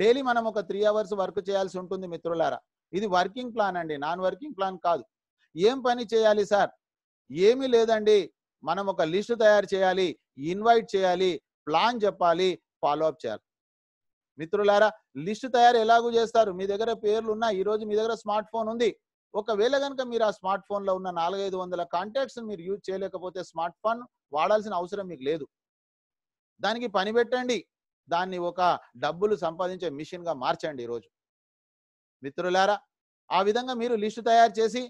డైలీ మనం ఒక త్రీ అవర్స్ వర్క్ చేయాల్సి ఉంటుంది మిత్రులారా ఇది వర్కింగ్ ప్లాన్ అండి నాన్ వర్కింగ్ ప్లాన్ కాదు ఏం పని చేయాలి సార్ ఏమీ లేదండి మనం ఒక లిస్ట్ తయారు చేయాలి ఇన్వైట్ చేయాలి ప్లాన్ చెప్పాలి ఫాలో అప్ చేయాలి మిత్రులారా లిస్ట్ తయారు ఎలాగూ చేస్తారు మీ దగ్గర పేర్లు ఉన్నా ఈరోజు మీ దగ్గర స్మార్ట్ ఫోన్ ఉంది ఒకవేళ కనుక మీరు ఆ స్మార్ట్ ఫోన్లో ఉన్న నాలుగైదు వందల కాంటాక్ట్స్ మీరు యూజ్ చేయలేకపోతే స్మార్ట్ ఫోన్ వాడాల్సిన అవసరం మీకు లేదు దానికి పని పెట్టండి దాన్ని ఒక డబ్బులు సంపాదించే మిషన్ గా మార్చండి ఈరోజు మిత్రులారా ఆ విధంగా మీరు లిస్టు తయారు చేసి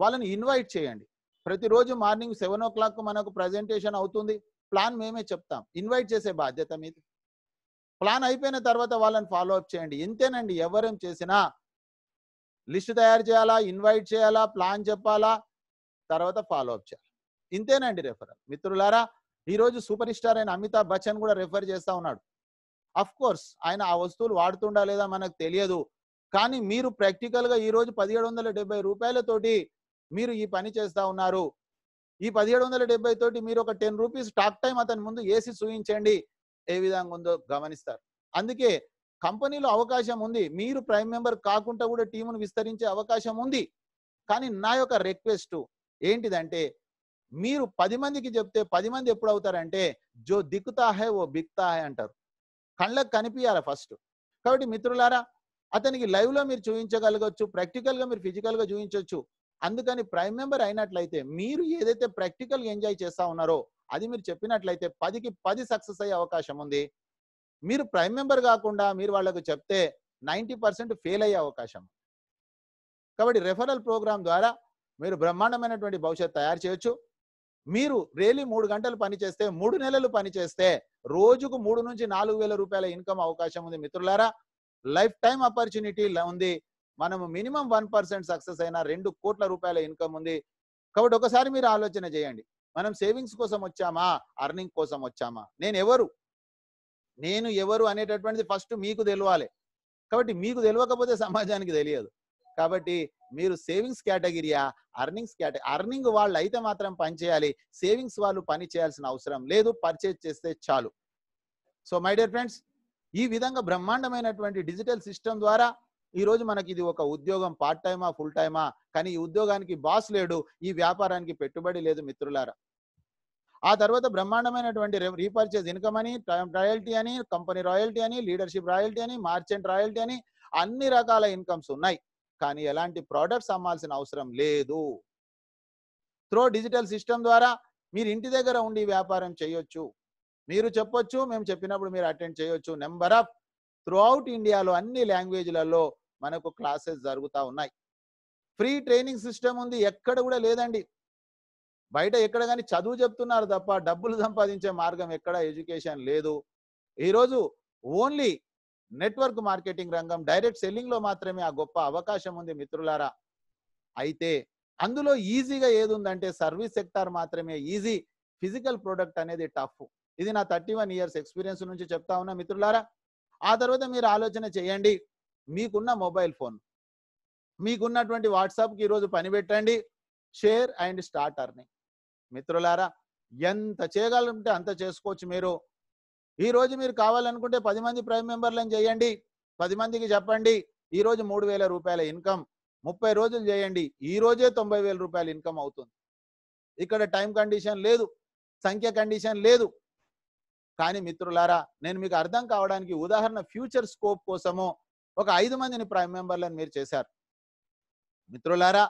వాళ్ళని ఇన్వైట్ చేయండి ప్రతిరోజు మార్నింగ్ సెవెన్ ఓ క్లాక్ మనకు ప్రజెంటేషన్ అవుతుంది ప్లాన్ మేమే చెప్తాం ఇన్వైట్ చేసే బాధ్యత మీది ప్లాన్ అయిపోయిన తర్వాత వాళ్ళని ఫాలో అప్ చేయండి ఇంతేనండి ఎవరేం చేసినా లిస్ట్ తయారు చేయాలా ఇన్వైట్ చేయాలా ప్లాన్ చెప్పాలా తర్వాత ఫాలో అప్ చేయాలి ఇంతేనండి రెఫరల్ మిత్రులారా ఈరోజు సూపర్ స్టార్ అయిన అమితాబ్ బచ్చన్ కూడా రెఫర్ చేస్తూ ఉన్నాడు అఫ్ కోర్స్ ఆయన ఆ వస్తువులు వాడుతుండా లేదా మనకు తెలియదు కానీ మీరు ప్రాక్టికల్గా ఈరోజు పదిహేడు వందల డెబ్బై రూపాయలతోటి మీరు ఈ పని చేస్తూ ఉన్నారు ఈ పదిహేడు వందల డెబ్బై తోటి మీరు ఒక టెన్ రూపీస్ టాక్ టైం అతని ముందు ఏసీ చూయించండి ఏ విధంగా ఉందో గమనిస్తారు అందుకే కంపెనీలో అవకాశం ఉంది మీరు ప్రైమ్ మెంబర్ కాకుండా కూడా టీమును విస్తరించే అవకాశం ఉంది కానీ నా యొక్క రిక్వెస్ట్ ఏంటిదంటే మీరు పది మందికి చెప్తే పది మంది ఎప్పుడు అవుతారంటే జో దిక్కుతా హే ఓ బిక్తా హే అంటారు కళ్ళకు కనిపించాలి ఫస్ట్ కాబట్టి మిత్రులారా అతనికి లైవ్లో మీరు చూపించగలగచ్చు ప్రాక్టికల్గా మీరు ఫిజికల్గా చూపించవచ్చు అందుకని ప్రైమ్ మెంబర్ అయినట్లయితే మీరు ఏదైతే ప్రాక్టికల్గా ఎంజాయ్ చేస్తా ఉన్నారో అది మీరు చెప్పినట్లయితే పదికి పది సక్సెస్ అయ్యే అవకాశం ఉంది మీరు ప్రైమ్ మెంబర్ కాకుండా మీరు వాళ్ళకు చెప్తే నైంటీ పర్సెంట్ ఫెయిల్ అయ్యే అవకాశం కాబట్టి రెఫరల్ ప్రోగ్రామ్ ద్వారా మీరు బ్రహ్మాండమైనటువంటి భవిష్యత్ తయారు చేయొచ్చు మీరు రేలీ మూడు గంటలు పనిచేస్తే మూడు నెలలు పనిచేస్తే రోజుకు మూడు నుంచి నాలుగు వేల రూపాయల ఇన్కమ్ అవకాశం ఉంది మిత్రులారా లైఫ్ టైం ఆపర్చునిటీ ఉంది మనము మినిమం వన్ పర్సెంట్ సక్సెస్ అయినా రెండు కోట్ల రూపాయల ఇన్కమ్ ఉంది కాబట్టి ఒకసారి మీరు ఆలోచన చేయండి మనం సేవింగ్స్ కోసం వచ్చామా అర్నింగ్ కోసం వచ్చామా నేను ఎవరు నేను ఎవరు అనేటటువంటిది ఫస్ట్ మీకు తెలియాలి కాబట్టి మీకు తెలియకపోతే సమాజానికి తెలియదు కాబట్టి మీరు సేవింగ్స్ కేటగిరియా అర్నింగ్స్ కేటగిరీ అర్నింగ్ వాళ్ళు అయితే మాత్రం పనిచేయాలి సేవింగ్స్ వాళ్ళు పని చేయాల్సిన అవసరం లేదు పర్చేజ్ చేస్తే చాలు సో మై డియర్ ఫ్రెండ్స్ ఈ విధంగా బ్రహ్మాండమైనటువంటి డిజిటల్ సిస్టమ్ ద్వారా ఈరోజు మనకి ఇది ఒక ఉద్యోగం పార్ట్ టైమా ఫుల్ టైమా కానీ ఈ ఉద్యోగానికి బాస్ లేడు ఈ వ్యాపారానికి పెట్టుబడి లేదు మిత్రులారా ఆ తర్వాత బ్రహ్మాండమైనటువంటి రీపర్చేజ్ ఇన్కమ్ అని రాయల్టీ అని కంపెనీ రాయల్టీ అని లీడర్షిప్ రాయల్టీ అని మార్చెంట్ రాయల్టీ అని అన్ని రకాల ఇన్కమ్స్ ఉన్నాయి కానీ ఎలాంటి ప్రోడక్ట్స్ అమ్మాల్సిన అవసరం లేదు త్రో డిజిటల్ సిస్టమ్ ద్వారా మీరు ఇంటి దగ్గర ఉండి వ్యాపారం చేయొచ్చు మీరు చెప్పొచ్చు మేము చెప్పినప్పుడు మీరు అటెండ్ చేయొచ్చు నెంబర్ ఆఫ్ త్రూ అవుట్ ఇండియాలో అన్ని లాంగ్వేజ్లలో మనకు క్లాసెస్ జరుగుతూ ఉన్నాయి ఫ్రీ ట్రైనింగ్ సిస్టమ్ ఉంది ఎక్కడ కూడా లేదండి బయట ఎక్కడ కానీ చదువు చెప్తున్నారు తప్ప డబ్బులు సంపాదించే మార్గం ఎక్కడ ఎడ్యుకేషన్ లేదు ఈరోజు ఓన్లీ నెట్వర్క్ మార్కెటింగ్ రంగం డైరెక్ట్ సెల్లింగ్లో మాత్రమే ఆ గొప్ప అవకాశం ఉంది మిత్రులారా అయితే అందులో ఈజీగా ఏది ఉందంటే సర్వీస్ సెక్టార్ మాత్రమే ఈజీ ఫిజికల్ ప్రోడక్ట్ అనేది టఫ్ ఇది నా థర్టీ వన్ ఇయర్స్ ఎక్స్పీరియన్స్ నుంచి చెప్తా ఉన్నా మిత్రులారా ఆ తర్వాత మీరు ఆలోచన చేయండి మీకున్న మొబైల్ ఫోన్ మీకున్నటువంటి వాట్సాప్కి ఈరోజు పని పెట్టండి షేర్ అండ్ స్టార్ట్ అర్నింగ్ మిత్రులారా ఎంత చేయగలంటే అంత చేసుకోవచ్చు మీరు ఈరోజు మీరు కావాలనుకుంటే పది మంది ప్రైమ్ మెంబర్లను చేయండి పది మందికి చెప్పండి ఈరోజు మూడు వేల రూపాయల ఇన్కమ్ ముప్పై రోజులు చేయండి ఈ రోజే తొంభై వేల రూపాయల ఇన్కమ్ అవుతుంది ఇక్కడ టైం కండిషన్ లేదు సంఖ్య కండిషన్ లేదు కానీ మిత్రులారా నేను మీకు అర్థం కావడానికి ఉదాహరణ ఫ్యూచర్ స్కోప్ కోసము ఒక ఐదు మందిని ప్రైమ్ మెంబర్లను మీరు చేశారు మిత్రులారా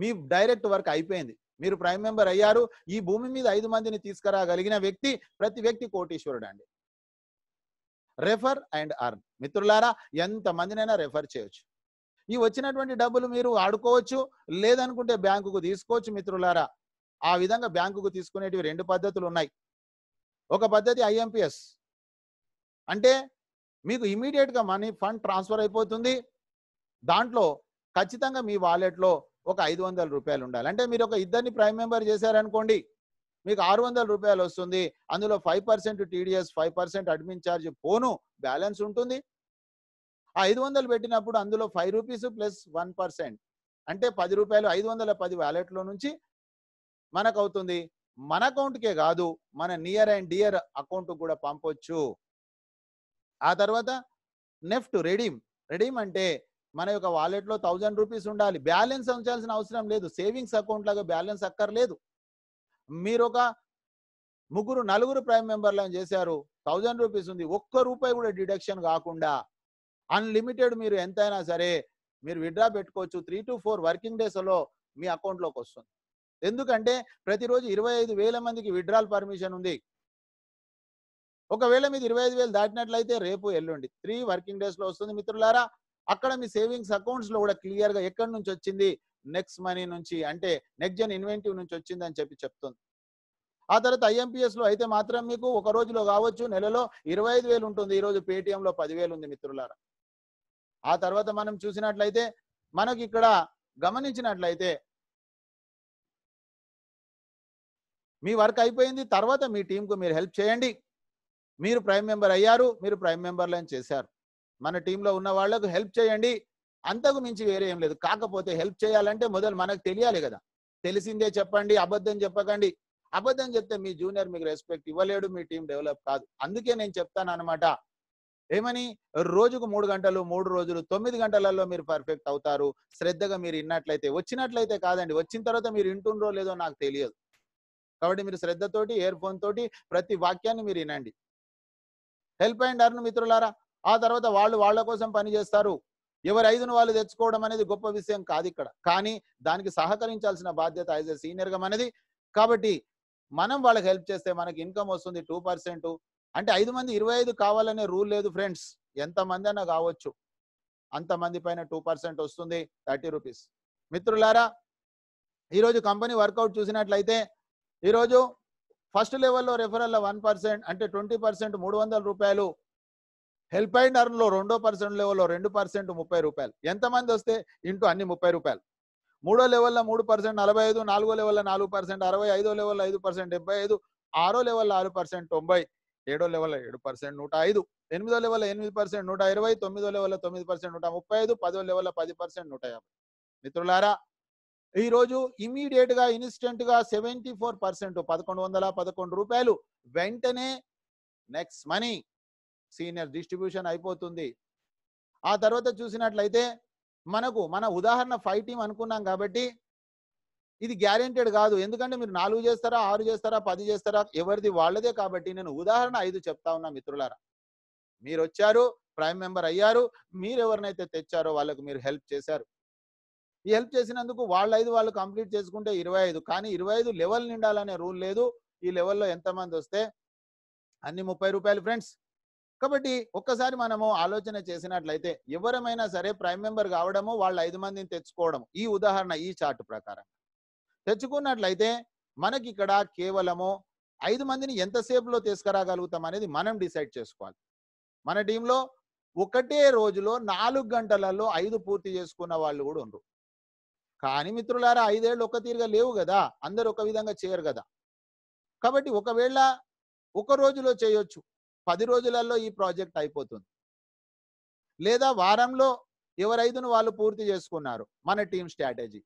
మీ డైరెక్ట్ వర్క్ అయిపోయింది మీరు ప్రైమ్ మెంబర్ అయ్యారు ఈ భూమి మీద ఐదు మందిని తీసుకురాగలిగిన వ్యక్తి ప్రతి వ్యక్తి కోటీశ్వరుడు అండి రెఫర్ అండ్ అర్న్ మిత్రులారా ఎంత మందినైనా రెఫర్ చేయొచ్చు ఈ వచ్చినటువంటి డబ్బులు మీరు ఆడుకోవచ్చు లేదనుకుంటే బ్యాంకుకు తీసుకోవచ్చు మిత్రులారా ఆ విధంగా బ్యాంకుకు తీసుకునేటివి రెండు పద్ధతులు ఉన్నాయి ఒక పద్ధతి ఐఎంపిఎస్ అంటే మీకు ఇమీడియట్గా మనీ ఫండ్ ట్రాన్స్ఫర్ అయిపోతుంది దాంట్లో ఖచ్చితంగా మీ వాలెట్లో ఒక ఐదు వందల రూపాయలు ఉండాలి అంటే మీరు ఒక ఇద్దరిని ప్రైమ్ మెంబర్ చేశారనుకోండి మీకు ఆరు వందల రూపాయలు వస్తుంది అందులో five percent TDS five percent admin charge పోను బ్యాలెన్స్ ఉంటుంది ఆ ఐదు వందలు పెట్టినప్పుడు అందులో five rupees plus one percent అంటే పది రూపాయలు ఐదు వందల పది వ్యాలెట్లో నుంచి మనకు అవుతుంది మన అకౌంట్కే కాదు మన నియర్ అండ్ డియర్ అకౌంట్ కూడా పంపొచ్చు ఆ తర్వాత నెఫ్ట్ రెడీమ్ రెడీమ్ అంటే మన యొక్క వాలెట్లో థౌజండ్ రూపీస్ ఉండాలి బ్యాలెన్స్ ఉంచాల్సిన అవసరం లేదు సేవింగ్స్ అకౌంట్ లాగా బ్యాలెన్స్ అక్కర్లేదు మీరు ఒక ముగ్గురు నలుగురు ప్రైమ్ మెంబర్లను చేశారు థౌజండ్ రూపీస్ ఉంది ఒక్క రూపాయి కూడా డిడక్షన్ కాకుండా అన్లిమిటెడ్ మీరు ఎంతైనా సరే మీరు విడ్రా పెట్టుకోవచ్చు త్రీ టు ఫోర్ వర్కింగ్ డేస్లో మీ అకౌంట్లోకి వస్తుంది ఎందుకంటే ప్రతిరోజు ఇరవై ఐదు వేల మందికి విడ్రాల్ పర్మిషన్ ఉంది ఒకవేళ మీరు ఇరవై ఐదు వేలు దాటినట్లయితే రేపు ఎల్లుండి త్రీ వర్కింగ్ డేస్లో వస్తుంది మిత్రులారా అక్కడ మీ సేవింగ్స్ అకౌంట్స్ లో కూడా క్లియర్ గా ఎక్కడి నుంచి వచ్చింది నెక్స్ట్ మనీ నుంచి అంటే నెక్స్ట్ జన్ ఇన్వెంటివ్ నుంచి వచ్చింది అని చెప్పి చెప్తుంది ఆ తర్వాత ఐఎంపీఎస్ లో అయితే మాత్రం మీకు ఒక రోజులో కావచ్చు నెలలో ఇరవై ఐదు వేలు ఉంటుంది పేటిఎం లో పదివేలు ఉంది మిత్రులారా ఆ తర్వాత మనం చూసినట్లయితే మనకి ఇక్కడ గమనించినట్లయితే మీ వర్క్ అయిపోయింది తర్వాత మీ టీంకు మీరు హెల్ప్ చేయండి మీరు ప్రైమ్ మెంబర్ అయ్యారు మీరు ప్రైమ్ మెంబర్లను చేశారు మన టీంలో ఉన్న వాళ్లకు హెల్ప్ చేయండి అంతకు మించి వేరే ఏం లేదు కాకపోతే హెల్ప్ చేయాలంటే మొదలు మనకు తెలియాలి కదా తెలిసిందే చెప్పండి అబద్ధం చెప్పకండి అబద్ధం చెప్తే మీ జూనియర్ మీకు రెస్పెక్ట్ ఇవ్వలేడు మీ టీం డెవలప్ కాదు అందుకే నేను చెప్తాను అనమాట ఏమని రోజుకు మూడు గంటలు మూడు రోజులు తొమ్మిది గంటలలో మీరు పర్ఫెక్ట్ అవుతారు శ్రద్ధగా మీరు విన్నట్లయితే వచ్చినట్లయితే కాదండి వచ్చిన తర్వాత మీరు వింటుండ్రో లేదో నాకు తెలియదు కాబట్టి మీరు శ్రద్ధతోటి ఇయర్ ఫోన్ తోటి ప్రతి వాక్యాన్ని మీరు వినండి హెల్ప్ అండ్ అర్న్ మిత్రులారా ఆ తర్వాత వాళ్ళు వాళ్ళ కోసం పని చేస్తారు ఎవరి ఐదును వాళ్ళు తెచ్చుకోవడం అనేది గొప్ప విషయం కాదు ఇక్కడ కానీ దానికి సహకరించాల్సిన బాధ్యత యాజ్ ఎ సీనియర్గా మనది కాబట్టి మనం వాళ్ళకి హెల్ప్ చేస్తే మనకి ఇన్కమ్ వస్తుంది టూ పర్సెంట్ అంటే ఐదు మంది ఇరవై ఐదు కావాలనే రూల్ లేదు ఫ్రెండ్స్ ఎంతమంది అన్న కావచ్చు అంతమంది పైన టూ పర్సెంట్ వస్తుంది థర్టీ రూపీస్ మిత్రులారా ఈరోజు కంపెనీ వర్కౌట్ చూసినట్లయితే ఈరోజు ఫస్ట్ లెవెల్లో రెఫరల్ వన్ పర్సెంట్ అంటే ట్వంటీ పర్సెంట్ మూడు వందల రూపాయలు హెల్ప్ అండ్ లో రెండో పర్సెంట్ లెవెల్లో రెండు పర్సెంట్ ముప్పై రూపాయలు ఎంతమంది వస్తే ఇంటూ అన్ని ముప్పై రూపాయలు మూడో లెవెల్లో మూడు పర్సెంట్ నలభై ఐదు నాలుగో లెవెల్లో నాలుగు పర్సెంట్ అరవై ఐదో లెవెల్లో ఐదు పర్సెంట్ డెబ్బై ఐదు ఆరో లెవెల్లో ఆరు పర్సెంట్ తొంభై ఏడో లెవెల్ ఏడు పర్సెంట్ నూట ఐదు ఎనిమిదో లెవెల్ ఎనిమిది పర్సెంట్ నూట ఇరవై తొమ్మిదో లెవెల్ తొమ్మిది పర్సెంట్ నూట ముప్పై ఐదు పదో లెవెల్ పది పర్సెంట్ నూట యాభై మిత్రులారా ఈరోజు ఇన్స్టెంట్ గా సెవెంటీ ఫోర్ పర్సెంట్ పదకొండు వందల పదకొండు రూపాయలు వెంటనే నెక్స్ట్ మనీ సీనియర్ డిస్ట్రిబ్యూషన్ అయిపోతుంది ఆ తర్వాత చూసినట్లయితే మనకు మన ఉదాహరణ ఫైవ్ టీం అనుకున్నాం కాబట్టి ఇది గ్యారెంటెడ్ కాదు ఎందుకంటే మీరు నాలుగు చేస్తారా ఆరు చేస్తారా పది చేస్తారా ఎవరిది వాళ్ళదే కాబట్టి నేను ఉదాహరణ ఐదు చెప్తా ఉన్నా మిత్రులారా మీరు వచ్చారు ప్రైమ్ మెంబర్ అయ్యారు మీరు ఎవరినైతే తెచ్చారో వాళ్ళకు మీరు హెల్ప్ చేశారు ఈ హెల్ప్ చేసినందుకు వాళ్ళ ఐదు వాళ్ళు కంప్లీట్ చేసుకుంటే ఇరవై ఐదు కానీ ఇరవై ఐదు లెవెల్ నిండాలనే రూల్ లేదు ఈ లెవెల్లో ఎంతమంది వస్తే అన్ని ముప్పై రూపాయలు ఫ్రెండ్స్ కాబట్టి ఒక్కసారి మనము ఆలోచన చేసినట్లయితే ఎవరమైనా సరే ప్రైమ్ మెంబర్ కావడము వాళ్ళు ఐదు మందిని తెచ్చుకోవడం ఈ ఉదాహరణ ఈ చార్ట్ ప్రకారం తెచ్చుకున్నట్లయితే మనకి ఇక్కడ కేవలము ఐదు మందిని ఎంతసేపులో తీసుకురాగలుగుతాం అనేది మనం డిసైడ్ చేసుకోవాలి మన టీంలో ఒకటే రోజులో నాలుగు గంటలలో ఐదు పూర్తి చేసుకున్న వాళ్ళు కూడా ఉండరు కానీ మిత్రులారా ఐదేళ్ళు ఒక తీరుగా లేవు కదా అందరు ఒక విధంగా చేయరు కదా కాబట్టి ఒకవేళ ఒక రోజులో చేయొచ్చు పది రోజులలో ఈ ప్రాజెక్ట్ అయిపోతుంది లేదా వారంలో ఎవరైదును వాళ్ళు పూర్తి చేసుకున్నారు మన టీం స్ట్రాటజీ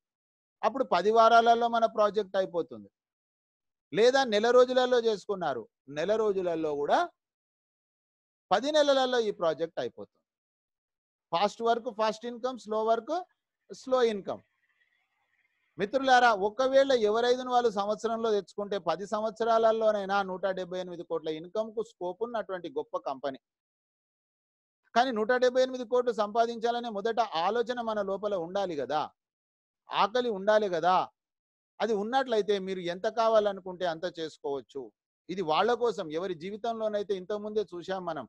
అప్పుడు పది వారాలలో మన ప్రాజెక్ట్ అయిపోతుంది లేదా నెల రోజులలో చేసుకున్నారు నెల రోజులలో కూడా పది నెలలలో ఈ ప్రాజెక్ట్ అయిపోతుంది fast work fast income slow work slow income మిత్రులారా ఒకవేళ ఎవరైదును వాళ్ళు సంవత్సరంలో తెచ్చుకుంటే పది సంవత్సరాలలోనైనా నూట డెబ్బై ఎనిమిది కోట్ల ఇన్కమ్కు స్కోప్ ఉన్నటువంటి గొప్ప కంపెనీ కానీ నూట డెబ్బై ఎనిమిది కోట్లు సంపాదించాలనే మొదట ఆలోచన మన లోపల ఉండాలి కదా ఆకలి ఉండాలి కదా అది ఉన్నట్లయితే మీరు ఎంత కావాలనుకుంటే అంత చేసుకోవచ్చు ఇది వాళ్ళ కోసం ఎవరి జీవితంలోనైతే ఇంతకుముందే చూసాం మనం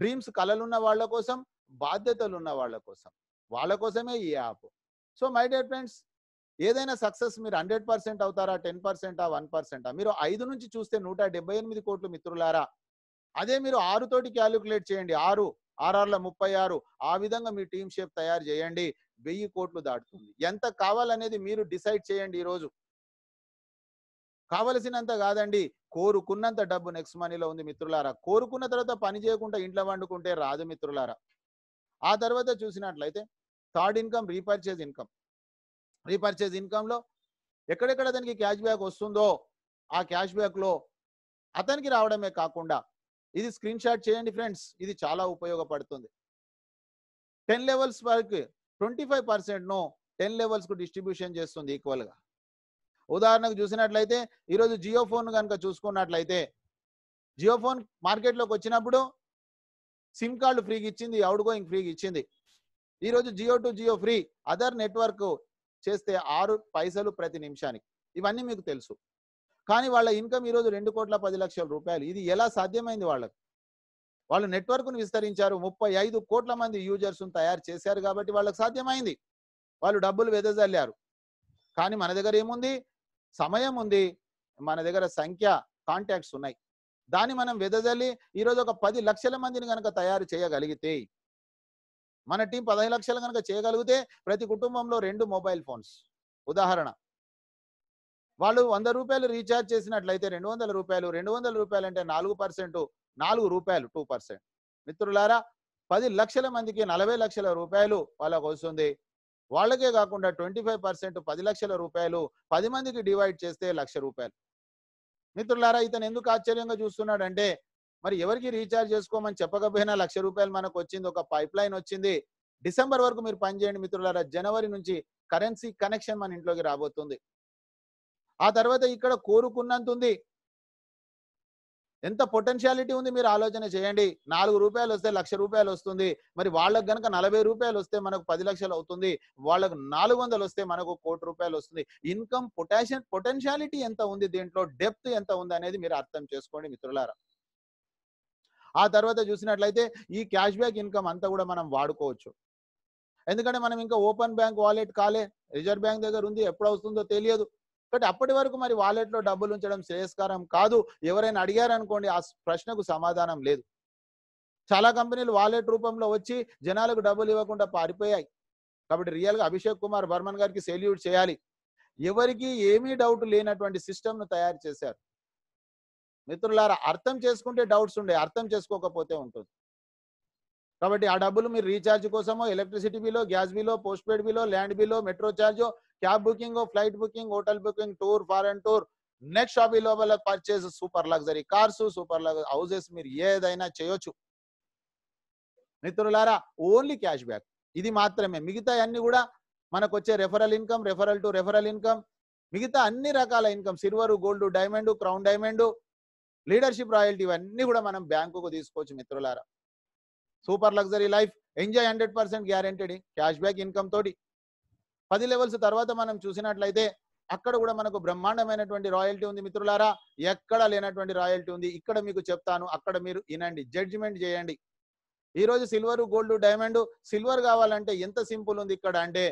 డ్రీమ్స్ కళలున్న వాళ్ళ కోసం బాధ్యతలున్న వాళ్ళ కోసం వాళ్ళ కోసమే ఈ app so my dear friends ఏదైనా సక్సెస్ మీరు హండ్రెడ్ పర్సెంట్ అవుతారా టెన్ పర్సెంటా వన్ పర్సెంటా మీరు ఐదు నుంచి చూస్తే నూట డెబ్బై ఎనిమిది కోట్లు మిత్రులారా అదే మీరు ఆరు తోటి క్యాలిక్యులేట్ చేయండి ఆరు ఆరు ముప్పై ఆరు ఆ విధంగా మీ టీం షేప్ తయారు చేయండి వెయ్యి కోట్లు దాటుతుంది ఎంత కావాలనేది మీరు డిసైడ్ చేయండి ఈరోజు కావలసినంత కాదండి కోరుకున్నంత డబ్బు నెక్స్ట్ మనీలో ఉంది మిత్రులారా కోరుకున్న తర్వాత పని చేయకుండా ఇంట్లో వండుకుంటే రాదు మిత్రులారా ఆ తర్వాత చూసినట్లయితే third income repurchase income repurchase ఇన్కమ్లో ఎక్కడెక్కడ అతనికి క్యాష్ బ్యాక్ వస్తుందో ఆ క్యాష్ బ్యాక్లో అతనికి రావడమే కాకుండా ఇది స్క్రీన్ షాట్ చేయండి ఫ్రెండ్స్ ఇది చాలా ఉపయోగపడుతుంది టెన్ లెవెల్స్ వరకు ట్వంటీ ఫైవ్ పర్సెంట్ను టెన్ లెవెల్స్కు డిస్ట్రిబ్యూషన్ చేస్తుంది ఈక్వల్గా ఉదాహరణకు చూసినట్లయితే ఈరోజు జియో ఫోన్ కనుక చూసుకున్నట్లయితే జియో ఫోన్ మార్కెట్లోకి వచ్చినప్పుడు సిమ్ కార్డు ఫ్రీగా ఇచ్చింది అవుట్ గోయింగ్ ఫ్రీగా ఇచ్చింది ఈరోజు Jio to Jio free other network చేస్తే ఆరు పైసలు ప్రతి నిమిషానికి ఇవన్నీ మీకు తెలుసు కానీ వాళ్ళ ఇన్కమ్ ఈరోజు రెండు కోట్ల పది లక్షల రూపాయలు ఇది ఎలా సాధ్యమైంది వాళ్ళకు వాళ్ళు నెట్వర్క్ను విస్తరించారు ముప్పై ఐదు కోట్ల మంది యూజర్స్ను తయారు చేశారు కాబట్టి వాళ్ళకి సాధ్యమైంది వాళ్ళు డబ్బులు వెదజల్లారు కానీ మన దగ్గర ఏముంది సమయం ఉంది మన దగ్గర సంఖ్య కాంటాక్ట్స్ ఉన్నాయి దాన్ని మనం వెదజల్లి ఈరోజు ఒక పది లక్షల మందిని కనుక తయారు చేయగలిగితే మన టీం పదహైదు లక్షలు కనుక చేయగలిగితే ప్రతి కుటుంబంలో రెండు మొబైల్ ఫోన్స్ ఉదాహరణ వాళ్ళు వంద రూపాయలు రీఛార్జ్ చేసినట్లయితే రెండు వందల రూపాయలు రెండు వందల రూపాయలు అంటే నాలుగు పర్సెంట్ నాలుగు రూపాయలు టూ పర్సెంట్ మిత్రులారా పది లక్షల మందికి నలభై లక్షల రూపాయలు వాళ్ళకు వస్తుంది వాళ్ళకే కాకుండా ట్వంటీ ఫైవ్ పర్సెంట్ పది లక్షల రూపాయలు పది మందికి డివైడ్ చేస్తే లక్ష రూపాయలు మిత్రులారా ఇతను ఎందుకు ఆశ్చర్యంగా చూస్తున్నాడంటే మరి ఎవరికి రీఛార్జ్ చేసుకోమని చెప్పకపోయినా లక్ష రూపాయలు మనకు వచ్చింది ఒక పైప్ లైన్ వచ్చింది డిసెంబర్ వరకు మీరు పనిచేయండి మిత్రులారా జనవరి నుంచి కరెన్సీ కనెక్షన్ మన ఇంట్లోకి రాబోతుంది ఆ తర్వాత ఇక్కడ కోరుకున్నంత ఉంది ఎంత పొటెన్షియాలిటీ ఉంది మీరు ఆలోచన చేయండి నాలుగు రూపాయలు వస్తే లక్ష రూపాయలు వస్తుంది మరి వాళ్ళకు గనక నలభై రూపాయలు వస్తే మనకు పది లక్షలు అవుతుంది వాళ్ళకు నాలుగు వందలు వస్తే మనకు కోటి రూపాయలు వస్తుంది ఇన్కమ్ పొటాషియం పొటెన్షియాలిటీ ఎంత ఉంది దీంట్లో డెప్త్ ఎంత ఉంది అనేది మీరు అర్థం చేసుకోండి మిత్రులారా ఆ తర్వాత చూసినట్లయితే ఈ క్యాష్ బ్యాక్ ఇన్కమ్ అంతా కూడా మనం వాడుకోవచ్చు ఎందుకంటే మనం ఇంకా ఓపెన్ బ్యాంక్ వాలెట్ కాలే రిజర్వ్ బ్యాంక్ దగ్గర ఉంది ఎప్పుడు వస్తుందో తెలియదు కాబట్టి అప్పటి వరకు మరి వాలెట్లో డబ్బులు ఉంచడం శ్రేయస్కారం కాదు ఎవరైనా అడిగారనుకోండి ఆ ప్రశ్నకు సమాధానం లేదు చాలా కంపెనీలు వాలెట్ రూపంలో వచ్చి జనాలకు డబ్బులు ఇవ్వకుండా పారిపోయాయి కాబట్టి రియల్గా అభిషేక్ కుమార్ బర్మన్ గారికి సెల్యూట్ చేయాలి ఎవరికి ఏమీ డౌట్ లేనటువంటి సిస్టమ్ను తయారు చేశారు మిత్రులారా అర్థం చేసుకుంటే డౌట్స్ ఉండే అర్థం చేసుకోకపోతే ఉంటుంది కాబట్టి ఆ డబ్బులు మీరు రీఛార్జ్ కోసమో ఎలక్ట్రిసిటీ బిల్లో గ్యాస్ బిలో పోస్ట్ పెయిడ్ బిల్లో ల్యాండ్ బిల్లో మెట్రో ఛార్జో cab booking flight booking hotel booking tour foreign tour next shop లోపల purchase super luxury cars super luxury houses మీరు ఏదైనా చేయొచ్చు మిత్రులారా ఓన్లీ క్యాష్ బ్యాక్ ఇది మాత్రమే మిగతా అన్ని కూడా మనకు వచ్చే referral income referral to referral income మిగతా అన్ని రకాల income silver gold diamond crown diamond leadership royalty ఇవన్నీ కూడా మనం బ్యాంకుకు తీసుకోవచ్చు మిత్రులారా super luxury life enjoy hundred percent guaranteed cash back income తోటి పది లెవెల్స్ తర్వాత మనం చూసినట్లయితే అక్కడ కూడా మనకు బ్రహ్మాండమైనటువంటి రాయల్టీ ఉంది మిత్రులారా ఎక్కడ లేనటువంటి రాయల్టీ ఉంది ఇక్కడ మీకు చెప్తాను అక్కడ మీరు వినండి జడ్జిమెంట్ చేయండి ఈరోజు సిల్వర్ గోల్డ్ డైమండ్ సిల్వర్ కావాలంటే ఎంత సింపుల్ ఉంది ఇక్కడ అంటే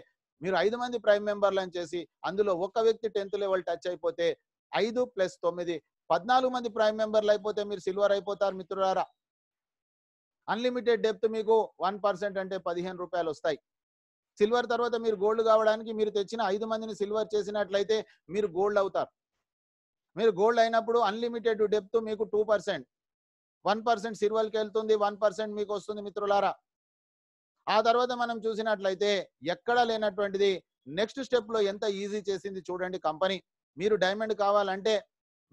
మీరు ఐదు మంది ప్రైమ్ మెంబర్లను చేసి అందులో ఒక వ్యక్తి టెన్త్ లెవెల్ టచ్ అయిపోతే ఐదు ప్లస్ తొమ్మిది పద్నాలుగు మంది ప్రైమ్ మెంబర్లు అయిపోతే మీరు సిల్వర్ అయిపోతారు మిత్రులారా అన్లిమిటెడ్ డెప్త్ మీకు వన్ పర్సెంట్ అంటే పదిహేను రూపాయలు వస్తాయి సిల్వర్ తర్వాత మీరు గోల్డ్ కావడానికి మీరు తెచ్చిన ఐదు మందిని సిల్వర్ చేసినట్లయితే మీరు గోల్డ్ అవుతారు మీరు గోల్డ్ అయినప్పుడు అన్లిమిటెడ్ డెప్త్ మీకు టూ పర్సెంట్ వన్ పర్సెంట్ సిల్వర్కి వెళ్తుంది వన్ పర్సెంట్ మీకు వస్తుంది మిత్రులారా ఆ తర్వాత మనం చూసినట్లయితే ఎక్కడ లేనటువంటిది నెక్స్ట్ స్టెప్లో ఎంత ఈజీ చేసింది చూడండి కంపెనీ మీరు డైమండ్ కావాలంటే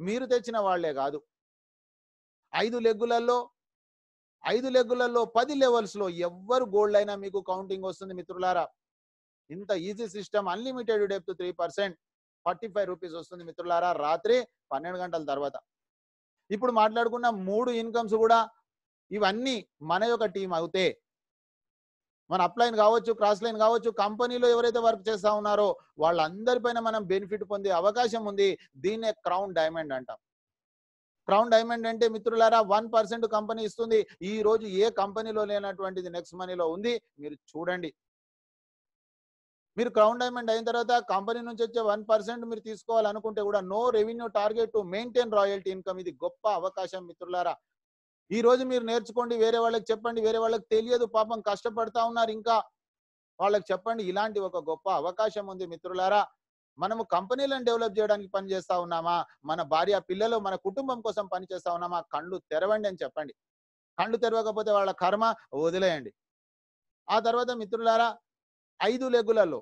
మీరు తెచ్చిన వాళ్లే కాదు ఐదు లెగ్గులలో ఐదు లెగ్గులలో పది లెవెల్స్లో ఎవ్వరు గోల్డ్ అయినా మీకు కౌంటింగ్ వస్తుంది మిత్రులారా ఇంత easy system unlimited depth three percent forty five rupees వస్తుంది మిత్రులారా రాత్రి పన్నెండు గంటల తర్వాత ఇప్పుడు మాట్లాడుకున్న మూడు ఇన్కమ్స్ కూడా ఇవన్నీ మన యొక్క టీం అవుతే మన అప్లైన్ కావచ్చు క్రాస్ లైన్ కావచ్చు కంపెనీలో ఎవరైతే వర్క్ చేస్తా ఉన్నారో వాళ్ళందరిపైన మనం బెనిఫిట్ పొందే అవకాశం ఉంది దీన్నే క్రౌన్ డైమండ్ అంటాం క్రౌన్ డైమండ్ అంటే మిత్రులారా వన్ పర్సెంట్ కంపెనీ ఇస్తుంది ఈ రోజు ఏ కంపెనీలో లేనటువంటిది నెక్స్ట్ మనీలో ఉంది మీరు చూడండి మీరు క్రౌన్ డైమండ్ అయిన తర్వాత కంపెనీ నుంచి వచ్చే వన్ పర్సెంట్ మీరు తీసుకోవాలనుకుంటే కూడా no revenue target to maintain royalty income ఇది గొప్ప అవకాశం మిత్రులారా ఈ రోజు మీరు నేర్చుకోండి వేరే వాళ్ళకి చెప్పండి వేరే వాళ్ళకి తెలియదు పాపం కష్టపడతా ఉన్నారు ఇంకా వాళ్ళకి చెప్పండి ఇలాంటి ఒక గొప్ప అవకాశం ఉంది మిత్రులారా మనము కంపెనీలను డెవలప్ చేయడానికి పని చేస్తా ఉన్నామా మన భార్య పిల్లలు మన కుటుంబం కోసం పని చేస్తా ఉన్నామా కళ్ళు తెరవండి అని చెప్పండి కళ్ళు తెరవకపోతే వాళ్ళ కర్మ వదిలేయండి ఆ తర్వాత మిత్రులారా ఐదు లెగులలో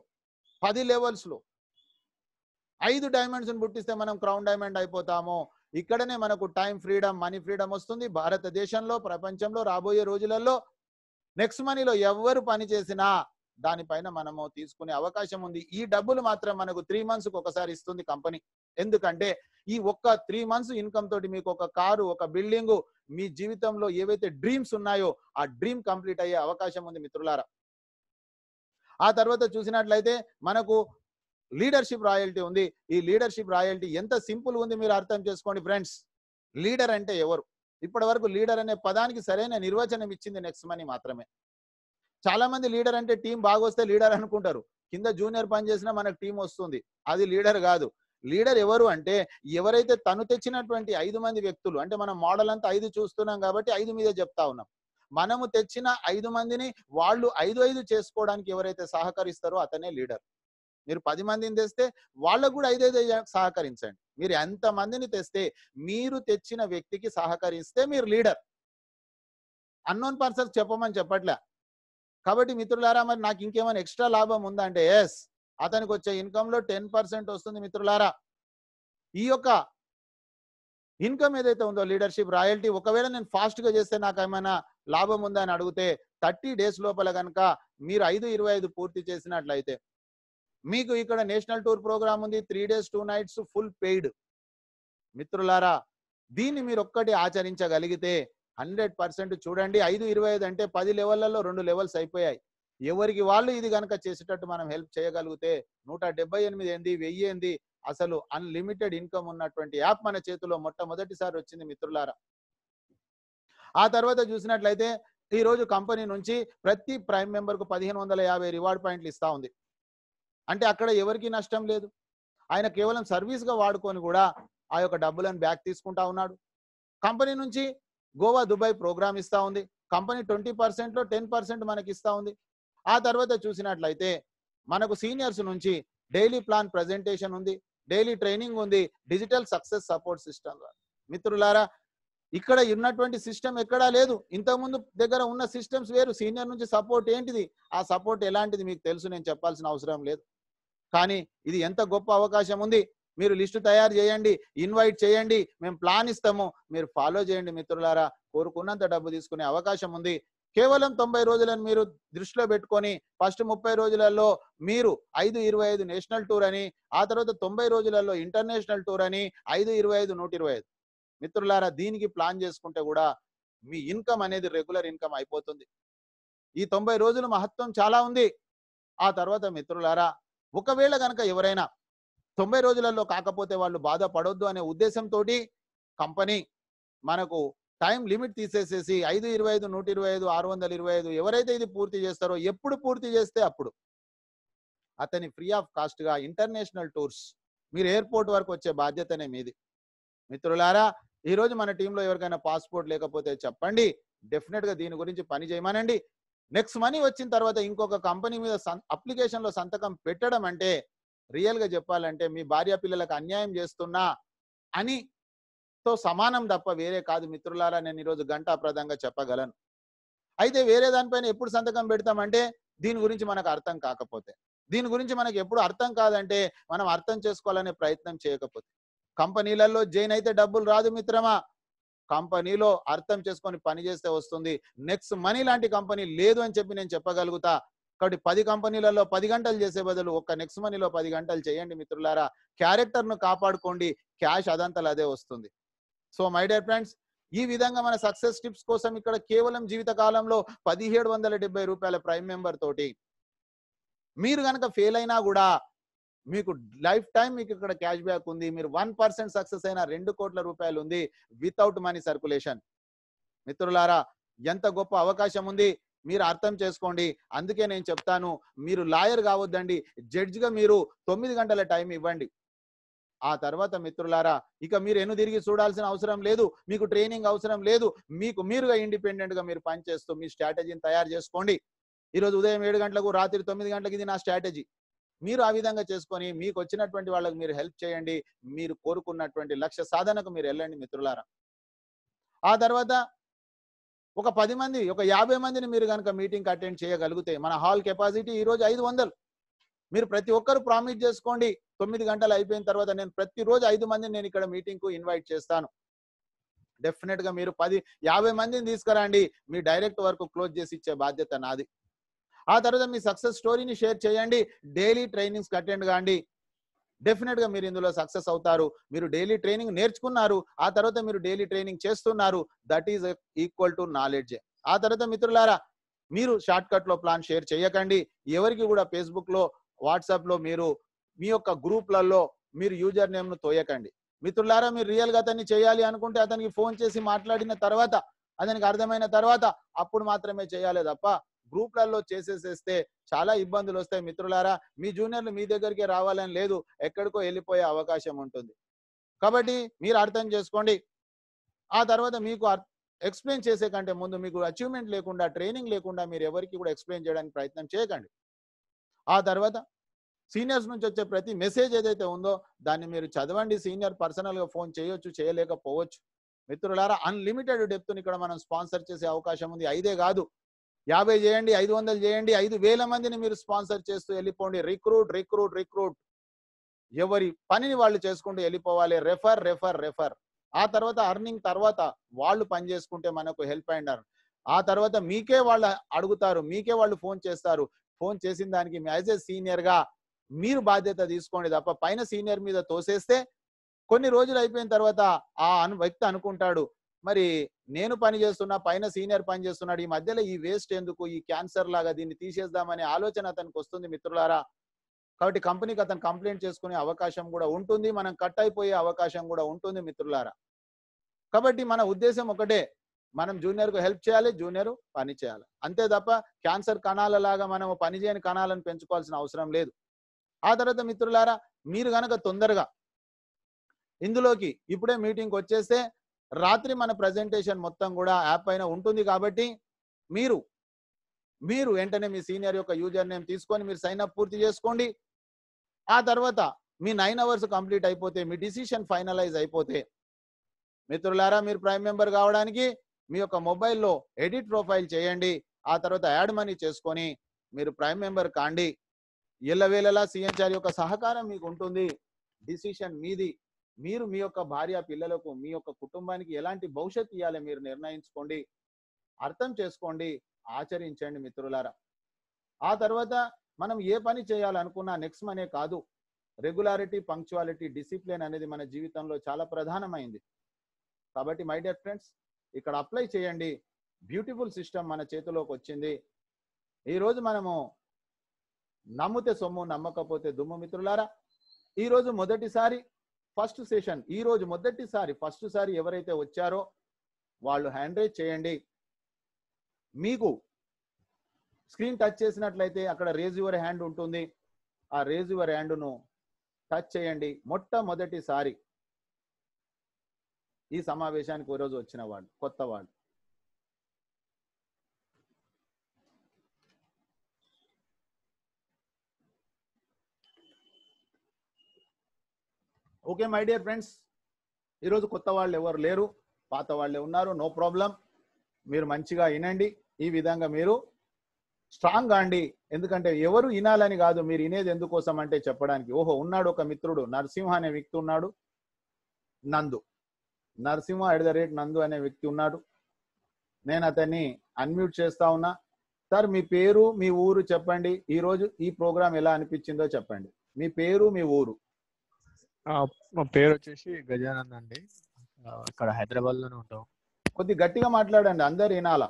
పది లెవెల్స్లో ఐదు డైమండ్స్ని పుట్టిస్తే మనం క్రౌన్ డైమండ్ అయిపోతాము ఇక్కడనే మనకు టైం ఫ్రీడమ్ మనీ ఫ్రీడమ్ వస్తుంది భారతదేశంలో ప్రపంచంలో రాబోయే రోజులలో నెక్స్ట్ మనీలో ఎవరు పని చేసినా దానిపైన మనము తీసుకునే అవకాశం ఉంది ఈ డబ్బులు మాత్రం మనకు త్రీ మంత్స్ కు ఒకసారి ఇస్తుంది కంపెనీ ఎందుకంటే ఈ ఒక్క త్రీ మంత్స్ ఇన్కమ్ తోటి మీకు ఒక కారు ఒక బిల్డింగ్ మీ జీవితంలో ఏవైతే డ్రీమ్స్ ఉన్నాయో ఆ డ్రీమ్ కంప్లీట్ అయ్యే అవకాశం ఉంది మిత్రులారా ఆ తర్వాత చూసినట్లయితే మనకు లీడర్షిప్ రాయల్టీ ఉంది ఈ లీడర్షిప్ రాయల్టీ ఎంత సింపుల్ ఉంది మీరు అర్థం చేసుకోండి ఫ్రెండ్స్ లీడర్ అంటే ఎవరు ఇప్పటి వరకు లీడర్ అనే పదానికి సరైన నిర్వచనం ఇచ్చింది నెక్స్ట్ మనీ మాత్రమే చాలా మంది లీడర్ అంటే టీం బాగొస్తే లీడర్ అనుకుంటారు కింద జూనియర్ పని చేసినా మనకు టీం వస్తుంది అది లీడర్ కాదు లీడర్ ఎవరు అంటే ఎవరైతే తను తెచ్చినటువంటి ఐదు మంది వ్యక్తులు అంటే మనం మోడల్ అంతా ఐదు చూస్తున్నాం కాబట్టి ఐదు మీదే చెప్తా ఉన్నాం మనము తెచ్చిన ఐదు మందిని వాళ్ళు ఐదు ఐదు చేసుకోవడానికి ఎవరైతే సహకరిస్తారో అతనే లీడర్ మీరు పది మందిని తెస్తే వాళ్ళకు కూడా ఐదైదు సహకరించండి మీరు ఎంత మందిని తెస్తే మీరు తెచ్చిన వ్యక్తికి సహకరిస్తే మీరు లీడర్ అన్నోన్ పర్సన్స్ చెప్పమని చెప్పట్లే కాబట్టి మిత్రులారా మరి నాకు ఇంకేమైనా ఎక్స్ట్రా లాభం ఉందంటే ఎస్ అతనికి వచ్చే ఇన్కంలో టెన్ పర్సెంట్ వస్తుంది మిత్రులారా ఈ యొక్క ఇన్కమ్ ఏదైతే ఉందో లీడర్షిప్ రాయల్టీ ఒకవేళ నేను ఫాస్ట్గా చేస్తే నాకు ఏమైనా లాభం ఉందా అని అడిగితే థర్టీ డేస్ లోపల కనుక మీరు ఐదు ఇరవై ఐదు పూర్తి చేసినట్లయితే మీకు ఇక్కడ నేషనల్ టూర్ ప్రోగ్రామ్ ఉంది three days two nights full paid మిత్రులారా దీన్ని మీరు ఒక్కటి ఆచరించగలిగితే హండ్రెడ్ పర్సెంట్ చూడండి ఐదు ఇరవై ఐదు అంటే పది లెవెల్లలో రెండు లెవెల్స్ అయిపోయాయి ఎవరికి వాళ్ళు ఇది కనుక చేసేటట్టు మనం హెల్ప్ చేయగలిగితే నూట డెబ్బై ఎనిమిది ఏంది వెయ్యి ఏంది అసలు అన్లిమిటెడ్ ఇన్కమ్ ఉన్నటువంటి యాప్ మన చేతిలో మొట్టమొదటిసారి వచ్చింది మిత్రులారా ఆ తర్వాత చూసినట్లయితే ఈరోజు కంపెనీ నుంచి ప్రతి ప్రైమ్ మెంబర్కు పదిహేను వందల యాభై రివార్డ్ పాయింట్లు ఇస్తా ఉంది అంటే అక్కడ ఎవరికి నష్టం లేదు ఆయన కేవలం సర్వీస్గా వాడుకొని కూడా ఆ యొక్క డబ్బులను బ్యాక్ తీసుకుంటా ఉన్నాడు కంపెనీ నుంచి గోవా దుబాయ్ ప్రోగ్రామ్ ఇస్తా ఉంది కంపెనీ ట్వంటీ పర్సెంట్లో టెన్ పర్సెంట్ మనకి ఇస్తా ఉంది ఆ తర్వాత చూసినట్లయితే మనకు సీనియర్స్ నుంచి డైలీ ప్లాన్ ప్రజెంటేషన్ ఉంది డైలీ ట్రైనింగ్ ఉంది డిజిటల్ సక్సెస్ సపోర్ట్ సిస్టమ్ మిత్రులారా ఇక్కడ ఉన్నటువంటి సిస్టమ్ ఎక్కడా లేదు ఇంతకుముందు దగ్గర ఉన్న సిస్టమ్స్ వేరు సీనియర్ నుంచి సపోర్ట్ ఏంటిది ఆ సపోర్ట్ ఎలాంటిది మీకు తెలుసు నేను చెప్పాల్సిన అవసరం లేదు కానీ ఇది ఎంత గొప్ప అవకాశం ఉంది మీరు లిస్టు తయారు చేయండి ఇన్వైట్ చేయండి మేము ప్లాన్ ఇస్తాము మీరు ఫాలో చేయండి మిత్రులారా కోరుకున్నంత డబ్బు తీసుకునే అవకాశం ఉంది కేవలం తొంభై రోజులను మీరు దృష్టిలో పెట్టుకొని ఫస్ట్ ముప్పై రోజులలో మీరు ఐదు ఇరవై ఐదు నేషనల్ టూర్ అని ఆ తర్వాత తొంభై రోజులలో ఇంటర్నేషనల్ టూర్ అని ఐదు ఇరవై ఐదు నూట ఇరవై ఐదు మిత్రులారా దీనికి ప్లాన్ చేసుకుంటే కూడా మీ ఇన్కమ్ అనేది రెగ్యులర్ ఇన్కమ్ అయిపోతుంది ఈ తొంభై రోజుల మహత్వం చాలా ఉంది ఆ తర్వాత మిత్రులారా ఒకవేళ కనుక ఎవరైనా తొంభై రోజులలో కాకపోతే వాళ్ళు బాధపడొద్దు అనే ఉద్దేశంతో కంపెనీ మనకు టైం లిమిట్ తీసేసేసి ఐదు ఇరవై ఐదు నూట ఇరవై ఐదు ఆరు వందల ఇరవై ఐదు ఎవరైతే ఇది పూర్తి చేస్తారో ఎప్పుడు పూర్తి చేస్తే అప్పుడు అతని ఫ్రీ ఆఫ్ కాస్ట్గా ఇంటర్నేషనల్ టూర్స్ మీరు ఎయిర్పోర్ట్ వరకు వచ్చే బాధ్యతనే మీది మిత్రులారా ఈరోజు మన టీంలో ఎవరికైనా పాస్పోర్ట్ లేకపోతే చెప్పండి డెఫినెట్గా దీని గురించి పని చేయమనండి నెక్స్ట్ మనీ వచ్చిన తర్వాత ఇంకొక కంపెనీ మీద అప్లికేషన్ లో సంతకం పెట్టడం అంటే రియల్ గా చెప్పాలంటే మీ భార్య పిల్లలకు అన్యాయం చేస్తున్నా అని తో సమానం తప్ప వేరే కాదు మిత్రులారా నేను ఈరోజు గంటాప్రదంగా చెప్పగలను అయితే వేరే దానిపైన ఎప్పుడు సంతకం పెడతామంటే దీని గురించి మనకు అర్థం కాకపోతే దీని గురించి మనకు ఎప్పుడు అర్థం కాదంటే మనం అర్థం చేసుకోవాలనే ప్రయత్నం చేయకపోతే కంపెనీలలో జైన్ అయితే డబ్బులు రాదు మిత్రమా కంపెనీలో అర్థం చేసుకొని పనిచేస్తే వస్తుంది నెక్స్ట్ మనీ లాంటి కంపెనీ లేదు అని చెప్పి నేను చెప్పగలుగుతా కాబట్టి పది కంపెనీలలో పది గంటలు చేసే బదులు ఒక్క నెక్స్ట్ మనీలో పది గంటలు చేయండి మిత్రులారా క్యారెక్టర్ను కాపాడుకోండి క్యాష్ అదంతలు అదే వస్తుంది సో మై డియర్ ఫ్రెండ్స్ ఈ విధంగా మన సక్సెస్ టిప్స్ కోసం ఇక్కడ కేవలం జీవిత కాలంలో పదిహేడు వందల డెబ్బై రూపాయల ప్రైమ్ మెంబర్ తోటి మీరు కనుక ఫెయిల్ అయినా కూడా మీకు లైఫ్ టైం మీకు ఇక్కడ క్యాష్ బ్యాక్ ఉంది మీరు వన్ పర్సెంట్ సక్సెస్ అయిన రెండు కోట్ల రూపాయలు ఉంది వితౌట్ మనీ సర్కులేషన్ మిత్రులారా ఎంత గొప్ప అవకాశం ఉంది మీరు అర్థం చేసుకోండి అందుకే నేను చెప్తాను మీరు లాయర్ కావద్దండి జడ్జిగా మీరు తొమ్మిది గంటల టైం ఇవ్వండి ఆ తర్వాత మిత్రులారా ఇక మీరు ఎన్ను తిరిగి చూడాల్సిన అవసరం లేదు మీకు ట్రైనింగ్ అవసరం లేదు మీకు మీరుగా ఇండిపెండెంట్ గా మీరు పనిచేస్తూ మీ స్ట్రాటజీని తయారు చేసుకోండి ఈరోజు ఉదయం ఏడు గంటలకు రాత్రి తొమ్మిది గంటలకు ఇది నా స్ట్రాటజీ మీరు ఆ విధంగా చేసుకొని మీకు వచ్చినటువంటి వాళ్ళకి మీరు హెల్ప్ చేయండి మీరు కోరుకున్నటువంటి లక్ష్య సాధనకు మీరు వెళ్ళండి మిత్రులారా ఆ తర్వాత ఒక పది మంది ఒక యాభై మందిని మీరు కనుక మీటింగ్ అటెండ్ చేయగలిగితే మన హాల్ కెపాసిటీ ఈరోజు ఐదు వందలు మీరు ప్రతి ఒక్కరు ప్రామిస్ చేసుకోండి తొమ్మిది గంటలు అయిపోయిన తర్వాత నేను ప్రతిరోజు ఐదు మందిని నేను ఇక్కడ మీటింగ్కు ఇన్వైట్ చేస్తాను డెఫినెట్గా మీరు పది యాభై మందిని తీసుకురండి మీ డైరెక్ట్ వర్క్ క్లోజ్ చేసి ఇచ్చే బాధ్యత నాది ఆ తర్వాత మీ సక్సెస్ స్టోరీని షేర్ చేయండి డైలీ ట్రైనింగ్స్ అటెండ్ కాండి గా మీరు ఇందులో సక్సెస్ అవుతారు మీరు డైలీ ట్రైనింగ్ నేర్చుకున్నారు ఆ తర్వాత మీరు డైలీ ట్రైనింగ్ చేస్తున్నారు that is equal to knowledge ఆ తర్వాత మిత్రులారా మీరు షార్ట్ కట్ లో ప్లాన్ షేర్ చేయకండి ఎవరికి కూడా ఫేస్బుక్ లో వాట్సాప్ లో మీరు మీ యొక్క గ్రూప్లలో మీరు యూజర్ నేమ్ ను తోయకండి మిత్రులారా మీరు రియల్ గా అతన్ని చేయాలి అనుకుంటే అతనికి ఫోన్ చేసి మాట్లాడిన తర్వాత అతనికి అర్థమైన తర్వాత అప్పుడు మాత్రమే చేయాలి తప్ప గ్రూప్లలో చేసేసేస్తే చాలా ఇబ్బందులు వస్తాయి మిత్రులారా మీ జూనియర్లు మీ దగ్గరికి రావాలని లేదు ఎక్కడికో వెళ్ళిపోయే అవకాశం ఉంటుంది కాబట్టి మీరు అర్థం చేసుకోండి ఆ తర్వాత మీకు ఎక్స్ప్లెయిన్ చేసే కంటే ముందు మీకు అచీవ్మెంట్ లేకుండా ట్రైనింగ్ లేకుండా మీరు ఎవరికి కూడా ఎక్స్ప్లెయిన్ చేయడానికి ప్రయత్నం చేయకండి ఆ తర్వాత సీనియర్స్ నుంచి వచ్చే ప్రతి మెసేజ్ ఏదైతే ఉందో దాన్ని మీరు చదవండి సీనియర్ పర్సనల్గా ఫోన్ చేయొచ్చు చేయలేకపోవచ్చు మిత్రులారా అన్లిమిటెడ్ డెప్త్ని ఇక్కడ మనం స్పాన్సర్ చేసే అవకాశం ఉంది ఐదే కాదు యాభై చేయండి ఐదు వందలు చేయండి ఐదు వేల మందిని మీరు స్పాన్సర్ చేస్తూ వెళ్ళిపోండి రిక్రూట్ రిక్రూట్ రిక్రూట్ ఎవరి పనిని వాళ్ళు చేసుకుంటూ వెళ్ళిపోవాలి రెఫర్ రెఫర్ రెఫర్ ఆ తర్వాత అర్నింగ్ తర్వాత వాళ్ళు పని చేసుకుంటే మనకు హెల్ప్ అండ్ అర్న్ ఆ తర్వాత మీకే వాళ్ళు అడుగుతారు మీకే వాళ్ళు ఫోన్ చేస్తారు ఫోన్ చేసిన దానికి యాజ్ ఏ సీనియర్ గా మీరు బాధ్యత తీసుకోండి తప్ప పైన సీనియర్ మీద తోసేస్తే కొన్ని రోజులు అయిపోయిన తర్వాత ఆ అను వ్యక్తి అనుకుంటాడు మరి నేను పని చేస్తున్నా పైన సీనియర్ పని చేస్తున్నాడు ఈ మధ్యలో ఈ వేస్ట్ ఎందుకు ఈ క్యాన్సర్ లాగా దీన్ని తీసేద్దామనే ఆలోచన అతనికి వస్తుంది మిత్రులారా కాబట్టి కంపెనీకి అతను కంప్లైంట్ చేసుకునే అవకాశం కూడా ఉంటుంది మనం కట్ అయిపోయే అవకాశం కూడా ఉంటుంది మిత్రులారా కాబట్టి మన ఉద్దేశం ఒకటే మనం జూనియర్కు హెల్ప్ చేయాలి జూనియర్ పని చేయాలి అంతే తప్ప క్యాన్సర్ కణాల లాగా మనం పని చేయని కణాలను పెంచుకోవాల్సిన అవసరం లేదు ఆ తర్వాత మిత్రులారా మీరు కనుక తొందరగా ఇందులోకి ఇప్పుడే మీటింగ్కి వచ్చేస్తే రాత్రి మన ప్రజెంటేషన్ మొత్తం కూడా యాప్ పైన ఉంటుంది కాబట్టి మీరు మీరు వెంటనే మీ సీనియర్ యొక్క యూజర్ నేమ్ తీసుకొని మీరు సైన్ అప్ పూర్తి చేసుకోండి ఆ తర్వాత మీ నైన్ అవర్స్ కంప్లీట్ అయిపోతే మీ డిసిషన్ ఫైనలైజ్ అయిపోతే మిత్రులారా మీరు ప్రైమ్ మెంబర్ కావడానికి మీ యొక్క మొబైల్లో ఎడిట్ ప్రొఫైల్ చేయండి ఆ తర్వాత యాడ్ మనీ చేసుకొని మీరు ప్రైమ్ మెంబర్ కాండి ఎల్లవేళలా సీఎంచార్ యొక్క సహకారం మీకు ఉంటుంది డిసిషన్ మీది మీరు మీ యొక్క భార్య పిల్లలకు మీ యొక్క కుటుంబానికి ఎలాంటి భవిష్యత్ ఇవ్వాలి మీరు నిర్ణయించుకోండి అర్థం చేసుకోండి ఆచరించండి మిత్రులారా ఆ తర్వాత మనం ఏ పని చేయాలనుకున్నా నెక్స్ట్ మనే కాదు రెగ్యులారిటీ పంక్చువాలిటీ డిసిప్లిన్ అనేది మన జీవితంలో చాలా ప్రధానమైంది కాబట్టి మై డియర్ ఫ్రెండ్స్ ఇక్కడ అప్లై చేయండి బ్యూటిఫుల్ సిస్టమ్ మన చేతిలోకి వచ్చింది ఈరోజు మనము నమ్మితే సొమ్ము నమ్మకపోతే దుమ్ము మిత్రులారా ఈరోజు మొదటిసారి ఫస్ట్ సెషన్ ఈ రోజు మొదటిసారి ఫస్ట్ సారి ఎవరైతే వచ్చారో వాళ్ళు హ్యాండ్ రేజ్ చేయండి మీకు స్క్రీన్ టచ్ చేసినట్లయితే అక్కడ రేజ్ యువర్ హ్యాండ్ ఉంటుంది ఆ రేజ్ యువర్ హ్యాండ్ను టచ్ చేయండి మొట్టమొదటిసారి ఈ సమావేశానికి ఈరోజు వచ్చిన వాళ్ళు కొత్త వాళ్ళు ఓకే మై డియర్ ఫ్రెండ్స్ ఈరోజు కొత్త వాళ్ళు ఎవరు లేరు పాత వాళ్ళే ఉన్నారు నో ప్రాబ్లం మీరు మంచిగా వినండి ఈ విధంగా మీరు స్ట్రాంగ్ అండి ఎందుకంటే ఎవరు వినాలని కాదు మీరు వినేది ఎందుకోసం అంటే చెప్పడానికి ఓహో ఉన్నాడు ఒక మిత్రుడు నరసింహ అనే వ్యక్తి ఉన్నాడు నందు నరసింహ ఎట్ ద రేట్ నందు అనే వ్యక్తి ఉన్నాడు నేను అతన్ని అన్మ్యూట్ చేస్తా ఉన్నా సార్ మీ పేరు మీ ఊరు చెప్పండి ఈరోజు ఈ ప్రోగ్రామ్ ఎలా అనిపించిందో చెప్పండి మీ పేరు మీ ఊరు మా పేరు వచ్చేసి గజానంద్ అండి ఇక్కడ హైదరాబాద్ లోనే ఉంటాం కొద్ది గట్టిగా మాట్లాడండి అందరు వినాల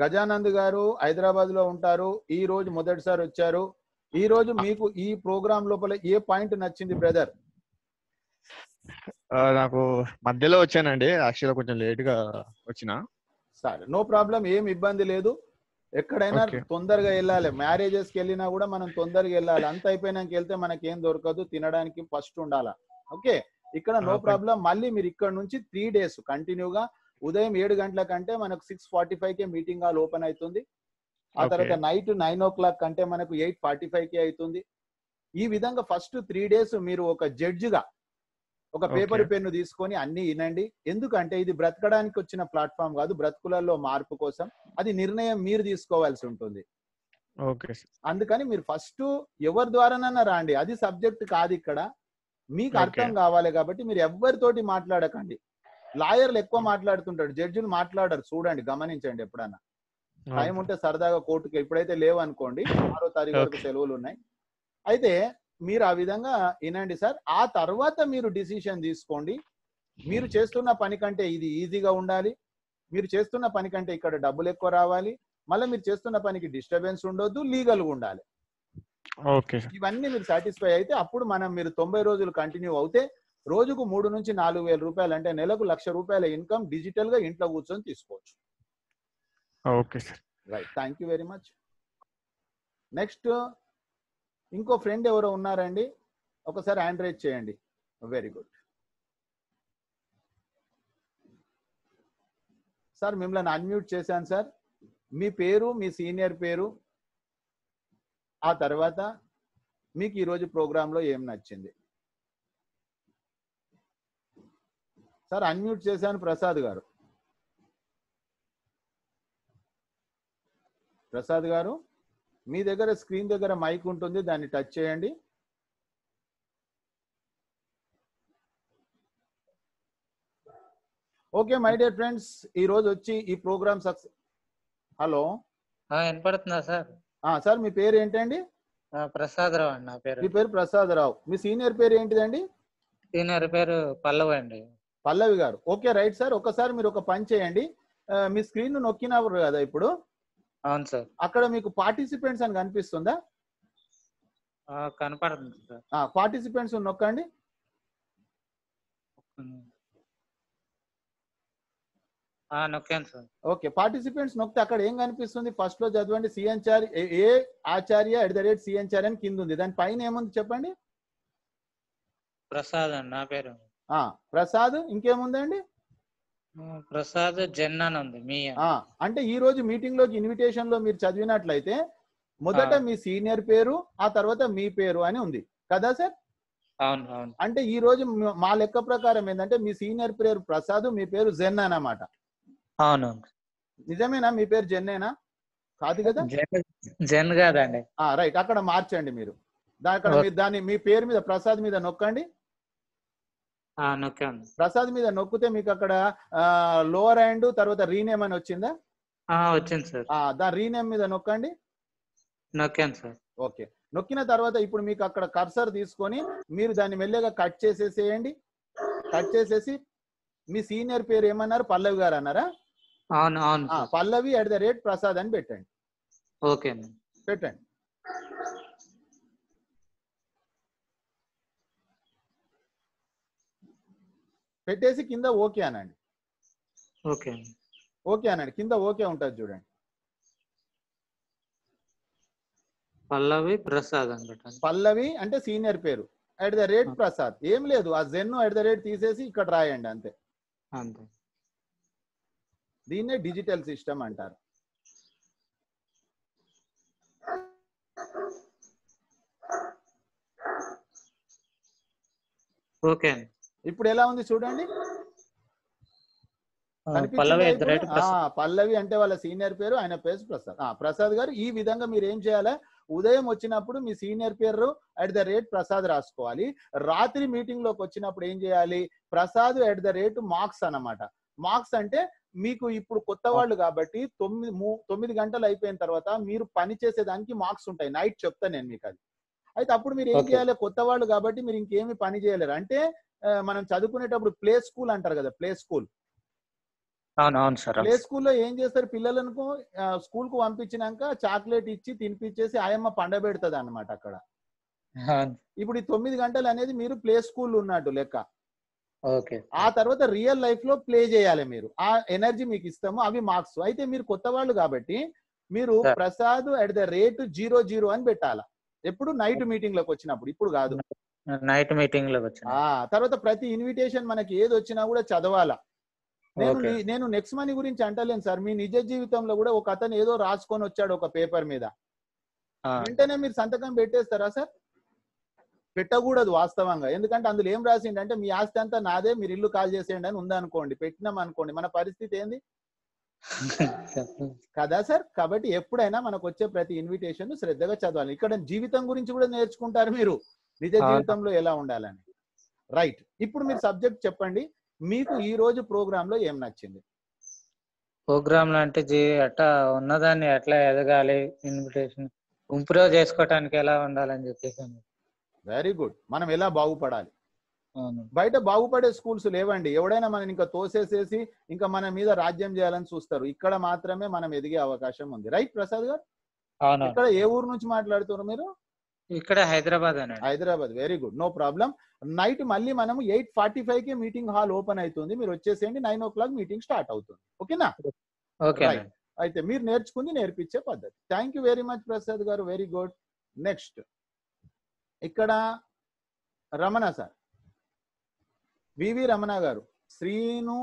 గజానంద్ గారు హైదరాబాద్ లో ఉంటారు ఈ రోజు మొదటిసారి వచ్చారు ఈ రోజు మీకు ఈ ప్రోగ్రామ్ లోపల ఏ పాయింట్ నచ్చింది బ్రదర్ నాకు మధ్యలో వచ్చానండి యాక్చువల్గా కొంచెం లేట్ గా వచ్చిన సరే నో ప్రాబ్లం ఏం ఇబ్బంది లేదు ఎక్కడైనా తొందరగా వెళ్ళాలి మ్యారేజెస్ కి వెళ్ళినా కూడా మనం తొందరగా వెళ్ళాలి అంత అయిపోయినాక వెళ్తే ఏం దొరకదు తినడానికి ఫస్ట్ ఉండాలా ఓకే ఇక్కడ నో ప్రాబ్లం మళ్ళీ మీరు ఇక్కడ నుంచి త్రీ డేస్ కంటిన్యూగా ఉదయం ఏడు గంటల కంటే మనకు సిక్స్ ఫార్టీ ఫైవ్ కే మీటింగ్ హాల్ ఓపెన్ అవుతుంది ఆ తర్వాత నైట్ నైన్ ఓ క్లాక్ కంటే మనకు ఎయిట్ ఫార్టీ ఫైవ్ కే అవుతుంది ఈ విధంగా ఫస్ట్ త్రీ డేస్ మీరు ఒక జడ్జిగా ఒక పేపర్ పెన్ను తీసుకొని అన్ని వినండి ఎందుకంటే ఇది బ్రతకడానికి వచ్చిన ప్లాట్ఫామ్ కాదు బ్రతుకులలో మార్పు కోసం అది నిర్ణయం మీరు తీసుకోవాల్సి ఉంటుంది అందుకని మీరు ఫస్ట్ ఎవరి ద్వారానన్నా రాండి అది సబ్జెక్ట్ కాదు ఇక్కడ మీకు అర్థం కావాలి కాబట్టి మీరు ఎవరితోటి మాట్లాడకండి లాయర్లు ఎక్కువ మాట్లాడుతుంటాడు జడ్జిలు మాట్లాడరు చూడండి గమనించండి ఎప్పుడన్నా టైం ఉంటే సరదాగా కోర్టుకి ఎప్పుడైతే లేవనుకోండి ఆరో తారీఖు వరకు సెలవులు ఉన్నాయి అయితే మీరు ఆ విధంగా వినండి సార్ ఆ తర్వాత మీరు డిసిషన్ తీసుకోండి మీరు hmm. చేస్తున్న పని కంటే ఇది ఈజీగా ఉండాలి మీరు చేస్తున్న పని కంటే ఇక్కడ డబ్బులు ఎక్కువ రావాలి మళ్ళీ మీరు చేస్తున్న పనికి డిస్టర్బెన్స్ ఉండొద్దు లీగల్ ఉండాలి ఇవన్నీ మీరు సాటిస్ఫై అయితే అప్పుడు మనం మీరు తొంభై రోజులు కంటిన్యూ అవుతే రోజుకు మూడు నుంచి నాలుగు వేల రూపాయలు అంటే నెలకు లక్ష రూపాయల ఇన్కమ్ డిజిటల్ గా ఇంట్లో కూర్చొని తీసుకోవచ్చు okay sir right thank you very much next ఇంకో ఫ్రెండ్ ఎవరో ఉన్నారండి ఒకసారి హ్యాండ్ రైజ్ చేయండి వెరీ గుడ్ సార్ మిమ్మల్ని అన్మ్యూట్ చేశాను సార్ మీ పేరు మీ సీనియర్ పేరు ఆ తర్వాత మీకు ఈరోజు ప్రోగ్రాంలో ఏం నచ్చింది సార్ అన్మ్యూట్ చేశాను ప్రసాద్ గారు ప్రసాద్ గారు మీ దగ్గర స్క్రీన్ దగ్గర మైక్ ఉంటుంది దాన్ని టచ్ చేయండి ఓకే మై డియర్ ఫ్రెండ్స్ ఈ రోజు వచ్చి ఈ ప్రోగ్రామ్ సక్సెస్ హలో వినపడుతున్నా సార్ సార్ మీ పేరు ఏంటండి ప్రసాదరావు అండి నా పేరు మీ పేరు ప్రసాదరావు మీ సీనియర్ పేరు ఏంటిదండి సీనియర్ పేరు పల్లవి అండి పల్లవి గారు ఓకే రైట్ సార్ ఒకసారి మీరు ఒక పని చేయండి మీ స్క్రీన్ నొక్కినప్పుడు కదా ఇప్పుడు అవును సార్ అక్కడ మీకు పార్టిసిపెంట్స్ అని కనిపిస్తుందా కనపడుతుంది సార్ పార్టిసిపెంట్స్ నొక్కండి నొక్కాను సార్ ఓకే పార్టిసిపెంట్స్ నొక్కితే అక్కడ ఏం కనిపిస్తుంది ఫస్ట్ లో చదవండి CNR A Acharya at the rate CNR అని కింద ఉంది దాని పైన ఏముంది చెప్పండి ప్రసాద్ నా పేరు ప్రసాద్ ఇంకేముందండి ప్రసాద్ జెన్ అని ఉంది మీ అంటే ఈ రోజు మీటింగ్ లోకి ఇన్విటేషన్ లో మీరు చదివినట్లయితే మొదట మీ సీనియర్ పేరు ఆ తర్వాత మీ పేరు అని ఉంది కదా సార్ అవును అంటే ఈ రోజు మా లెక్క ప్రకారం ఏంటంటే మీ సీనియర్ పేరు ప్రసాద్ మీ పేరు జెన్ అన్నమాట అవును నిజమేనా మీ పేరు జెన్నేనా కాదు కదా జెన్ కాదండి రైట్ అక్కడ మార్చండి మీరు దాని దాన్ని మీ పేరు మీద ప్రసాద్ మీద నొక్కండి ప్రసాద్ మీద నొక్కితే మీకు అక్కడ లోవర్ హ్యాండ్ తర్వాత రీనేమ్ అని వచ్చిందా వచ్చింది సార్ దాని రీనేమ్ మీద నొక్కండి నొక్కాను సార్ ఓకే నొక్కిన తర్వాత ఇప్పుడు మీకు అక్కడ కర్సర్ తీసుకొని మీరు దాన్ని మెల్లగా కట్ చేసేసేయండి కట్ చేసేసి మీ సీనియర్ పేరు ఏమన్నారు పల్లవి గారు అన్నారా Pallavi at the rate Prasad అని పెట్టండి ఓకే పెట్టండి పెట్టేసి కింద ఓకే అనండి ఓకే ఓకే అనండి కింద ఓకే ఉంటుంది చూడండి పల్లవి ప్రసాద్ అనమాట పల్లవి అంటే సీనియర్ పేరు అట్ ద రేట్ ప్రసాద్ ఏం లేదు ఆ జెన్ అట్ ద రేట్ తీసేసి ఇక్కడ రాయండి అంతే అంతే దీన్నే డిజిటల్ సిస్టమ్ అంటారు ఓకే అండి ఇప్పుడు ఎలా ఉంది చూడండి పల్లవి అంటే వాళ్ళ సీనియర్ పేరు ఆయన పేరు ప్రసాద్ ప్రసాద్ గారు ఈ విధంగా మీరు ఏం చేయాలి ఉదయం వచ్చినప్పుడు మీ సీనియర్ పేరు అట్ ద రేట్ ప్రసాద్ రాసుకోవాలి రాత్రి మీటింగ్ లోకి వచ్చినప్పుడు ఏం చేయాలి Prasad at the rate marks అనమాట మార్క్స్ అంటే మీకు ఇప్పుడు కొత్త వాళ్ళు కాబట్టి తొమ్మిది తొమ్మిది గంటలు అయిపోయిన తర్వాత మీరు పని చేసేదానికి మార్క్స్ ఉంటాయి నైట్ చెప్తాను నేను మీకు అది అయితే అప్పుడు మీరు ఏం చేయాలి కొత్త వాళ్ళు కాబట్టి మీరు ఇంకేమి పని చేయలేరు అంటే మనం చదువుకునేటప్పుడు ప్లే స్కూల్ అంటారు కదా ప్లే స్కూల్ అవునవును సార్ ప్లే స్కూల్లో ఏం చేస్తారు పిల్లలను స్కూల్ కు పంపించినాక చాక్లెట్ ఇచ్చి తినిపించేసి ఆయమ్మ పండబెడుతుంది అనమాట అక్కడ ఇప్పుడు ఈ తొమ్మిది గంటలు అనేది మీరు ప్లే స్కూల్ ఉన్నట్టు లెక్క ఆ తర్వాత రియల్ లైఫ్ లో ప్లే చేయాలి మీరు ఆ ఎనర్జీ మీకు ఇస్తాము అవి మార్క్స్ అయితే మీరు కొత్త వాళ్ళు కాబట్టి మీరు Prasad at the rate zero zero అని పెట్టాలా ఎప్పుడు నైట్ మీటింగ్ లోకి వచ్చినప్పుడు ఇప్పుడు కాదు నైట్ మీటింగ్ లో ఆ తర్వాత ప్రతి ఇన్విటేషన్ మనకి ఏది వచ్చినా కూడా చదవాలా నేను నేను నెక్స్ట్ మనీ గురించి అంటలేను సార్ మీ నిజ జీవితంలో కూడా ఒక అతను ఏదో రాసుకొని వచ్చాడు ఒక పేపర్ మీద వెంటనే మీరు సంతకం పెట్టేస్తారా సార్ పెట్టకూడదు వాస్తవంగా ఎందుకంటే అందులో ఏం రాసిండంటే మీ ఆస్తి అంతా నాదే మీరు ఇల్లు కాల్ చేసేయండి అని ఉందనుకోండి పెట్టినాం అనుకోండి మన పరిస్థితి ఏంది కదా సార్ కాబట్టి ఎప్పుడైనా మనకు వచ్చే ప్రతి ఇన్విటేషన్ శ్రద్ధగా చదవాలి ఇక్కడ జీవితం గురించి కూడా నేర్చుకుంటారు మీరు నిజ జీవితంలో ఎలా ఉండాలని రైట్ ఇప్పుడు మీరు సబ్జెక్ట్ చెప్పండి మీకు ఈ రోజు ప్రోగ్రామ్ లో ఏం నచ్చింది ప్రోగ్రామ్ లాంటిది అట్టా ఉన్నదాన్ని ఎట్లా ఎదగాలి ఇన్విటేషన్ ఇంప్రూవ్ చేసుకోవటానికి ఎలా ఉండాలని చెప్పేసి వెరీ గుడ్ మనం ఎలా బాగుపడాలి బయట బాగుపడే స్కూల్స్ లేవండి ఎవడైనా మనం ఇంకా తోసేసేసి ఇంకా మన మీద రాజ్యం చేయాలని చూస్తారు ఇక్కడ మాత్రమే మనం ఎదిగే అవకాశం ఉంది రైట్ ప్రసాద్ గారు ఇక్కడ ఏ ఊరు నుంచి మాట్లాడుతున్నారు మీరు ఇక్కడ హైదరాబాద్ అని Hyderabad very good no problem night మళ్ళీ మనము ఎయిట్ ఫార్టీ ఫైవ్ కి మీటింగ్ హాల్ ఓపెన్ అవుతుంది మీరు వచ్చేసేయండి nine o'clock meeting start అవుతుంది ఓకేనా ఓకే అయితే మీరు నేర్చుకుంది నేర్పించే పద్ధతి thank you very much Prasad గారు వెరీ గుడ్ నెక్స్ట్ ఇక్కడ రమణ సార్ వివి రమణ గారు Srinu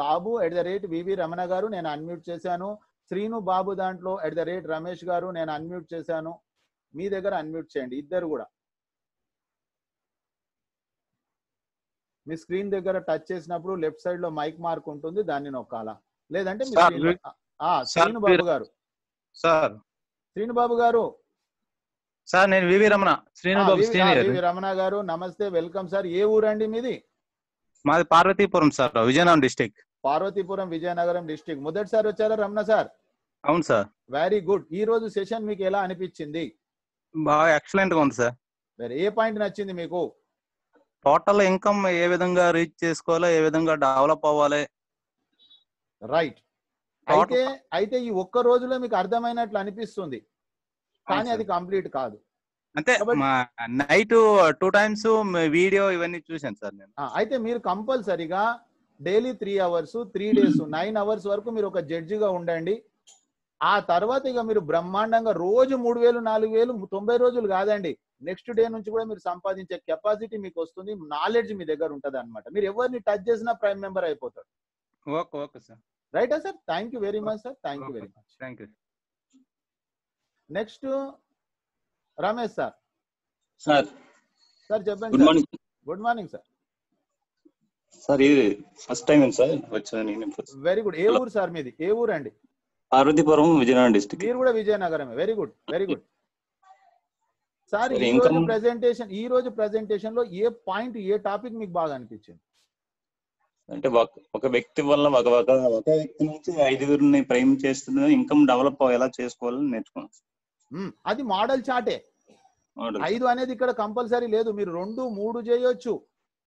Babu at the rate VV Ramana గారు నేను అన్మ్యూట్ చేశాను శ్రీను బాబు దాంట్లో ఎట్ ద రేట్ రమేష్ గారు నేను అన్మ్యూట్ చేశాను మీ దగ్గర అన్మ్యూట్ చేయండి ఇద్దరు కూడా మీ స్క్రీన్ దగ్గర టచ్ చేసినప్పుడు లెఫ్ట్ సైడ్ లో మైక్ మార్క్ ఉంటుంది దాన్ని నొక్కాలా లేదంటే శ్రీనుబాబు గారు సార్ శ్రీనుబాబు గారు సార్ నేను వివి రమణ శ్రీనుబాబు వివి రమణ గారు నమస్తే వెల్కమ్ సార్ ఏ ఊరండి మీది మాది Parvathipuram sir Vizianagaram district Parvathipuram Vizianagaram district మొదటిసారి వచ్చారా రమణ సార్ అవును సార్ వెరీ గుడ్ ఈ రోజు సెషన్ మీకు ఎలా అనిపించింది బాగా ఎక్సలెంట్ గా ఉంది సార్ మరి ఏ పాయింట్ నచ్చింది మీకు టోటల్ ఇన్కమ్ ఏ విధంగా రీచ్ చేసుకోవాలి ఏ విధంగా డెవలప్ అవ్వాలి రైట్ అయితే అయితే ఈ ఒక్క రోజులో మీకు అర్థమైనట్లు అనిపిస్తుంది కానీ అది కంప్లీట్ కాదు అంటే నైట్ టూ టైమ్స్ వీడియో ఇవన్నీ చూశాను సార్ నేను అయితే మీరు కంపల్సరీగా daily three hours three days nine hours వరకు మీరు ఒక జడ్జిగా ఉండండి ఆ తర్వాత ఇక మీరు బ్రహ్మాండంగా రోజు మూడు వేలు నాలుగు వేలు తొంభై రోజులు కాదండి నెక్స్ట్ డే నుంచి కూడా మీరు సంపాదించే కెపాసిటీ మీకు వస్తుంది నాలెడ్జ్ మీ దగ్గర ఉంటది అనమాట మీరు ఎవరిని టచ్ చేసినా ప్రైమ్ మెంబర్ అయిపోతాడు ఓకే ఓకే సార్ రైటా sir thank you very much sir thank you very much thank you next Ramesh sir sir sir చెప్పండి గుడ్ మార్నింగ్ సార్ సార్ ఇది ఫస్ట్ టైం సార్ వచ్చాను వెరీ గుడ్ ఏ ఊరు sir మీది ఏ ఊరు అండి పార్వతీపురం విజయనగరం డిస్ట్రిక్ట్ మీరు కూడా విజయనగరమే very good very good sir ఈ రోజు ప్రెజెంటేషన్ ఈ రోజు ప్రెజెంటేషన్ లో ఏ పాయింట్ ఏ టాపిక్ మీకు బాగా అనిపించింది అంటే ఒక వ్యక్తి వల్ల ఒక ఒక వ్యక్తి నుంచి ఐదుగురిని ప్రేమ చేస్తున్న ఇన్కమ్ డెవలప్ ఎలా చేసుకోవాలని నేర్చుకున్నాం hmm, అది మోడల్ చాటే ఐదు అనేది ఇక్కడ కంపల్సరీ లేదు మీరు రెండు మూడు చేయొచ్చు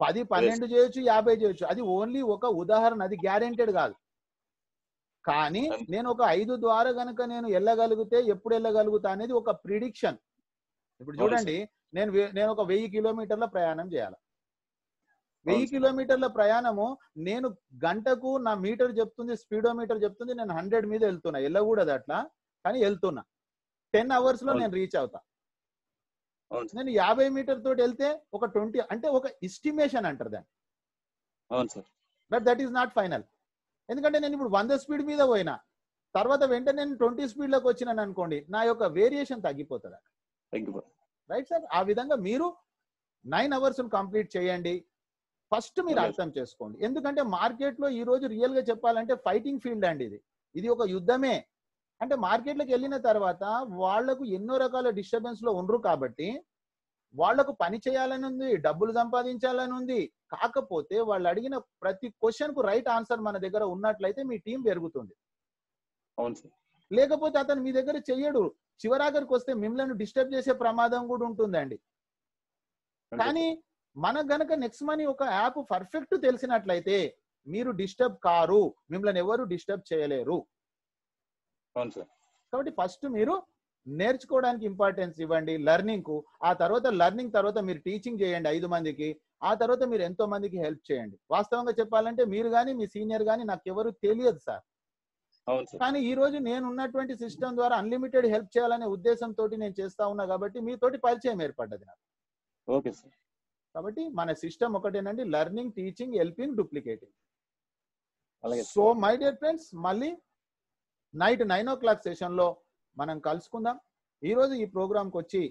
పది పన్నెండు చేయొచ్చు యాభై చేయొచ్చు అది ఓన్లీ ఒక ఉదాహరణ అది గ్యారెంటెడ్ కాదు కానీ నేను ఒక ఐదు ద్వారా గనుక నేను వెళ్ళగలిగితే ఎప్పుడు వెళ్ళగలుగుతా అనేది ఒక ప్రిడిక్షన్ ఇప్పుడు చూడండి నేను నేను ఒక వెయ్యి కిలోమీటర్ల ప్రయాణం చేయాలి వెయ్యి కిలోమీటర్ల ప్రయాణము నేను గంటకు నా మీటర్ చెప్తుంది స్పీడోమీటర్ చెప్తుంది నేను హండ్రెడ్ మీద వెళ్తున్నా వెళ్ళకూడదు అట్లా కానీ వెళ్తున్నా టెన్ అవర్స్ లో నేను రీచ్ అవుతా నేను యాభై మీటర్ తోటి వెళ్తే ఒక ట్వంటీ అంటే ఒక ఎస్టిమేషన్ అంటారు దాన్ని but that is not final ఎందుకంటే నేను ఇప్పుడు వంద స్పీడ్ మీద పోయినా తర్వాత వెంటనే నేను ట్వంటీ స్పీడ్లోకి వచ్చినాను అనుకోండి నా యొక్క వేరియేషన్ తగ్గిపోతుంది రైట్ సార్ ఆ విధంగా మీరు నైన్ అవర్స్ కంప్లీట్ చేయండి ఫస్ట్ మీరు అర్థం చేసుకోండి ఎందుకంటే మార్కెట్ లో ఈ రోజు రియల్ గా చెప్పాలంటే ఫైటింగ్ ఫీల్డ్ అండి ఇది ఇది ఒక యుద్ధమే అంటే మార్కెట్లోకి వెళ్ళిన తర్వాత వాళ్లకు ఎన్నో రకాల డిస్టర్బెన్స్ లో ఉండరు కాబట్టి వాళ్లకు పని చేయాలని ఉంది డబ్బులు సంపాదించాలని ఉంది కాకపోతే వాళ్ళు అడిగిన ప్రతి క్వశ్చన్ కు రైట్ ఆన్సర్ మన దగ్గర ఉన్నట్లయితే మీ టీం పెరుగుతుంది అవును సార్ లేకపోతే అతను మీ దగ్గర చెయ్యడు చివరాఖరికి వస్తే మిమ్మల్ని డిస్టర్బ్ చేసే ప్రమాదం కూడా ఉంటుందండి కానీ మన గనక నెక్స్ట్ మనీ ఒక యాప్ పర్ఫెక్ట్ తెలిసినట్లయితే మీరు డిస్టర్బ్ కారు మిమ్మల్ని ఎవరు డిస్టర్బ్ చేయలేరు కాబట్టి ఫస్ట్ మీరు నేర్చుకోవడానికి ఇంపార్టెన్స్ ఇవ్వండి లెర్నింగ్ కు ఆ తర్వాత లర్నింగ్ తర్వాత మీరు టీచింగ్ చేయండి ఐదు మందికి ఆ తర్వాత మీరు ఎంతో మందికి హెల్ప్ చేయండి వాస్తవంగా చెప్పాలంటే మీరు కానీ మీ సీనియర్ కానీ నాకు ఎవరు తెలియదు సార్ కానీ ఈ రోజు నేను ఉన్నటువంటి సిస్టమ్ ద్వారా అన్లిమిటెడ్ హెల్ప్ చేయాలనే ఉద్దేశంతో నేను చేస్తా ఉన్నా కాబట్టి మీతోటి పరిచయం ఏర్పడ్డది నాకు ఓకే సార్ కాబట్టి మన సిస్టమ్ ఒకటేనండి learning teaching helping duplicating so my dear friends మళ్ళీ night nine o'clock session లో మనం కలుసుకుందాం ఈరోజు ఈ ప్రోగ్రాంకి వచ్చి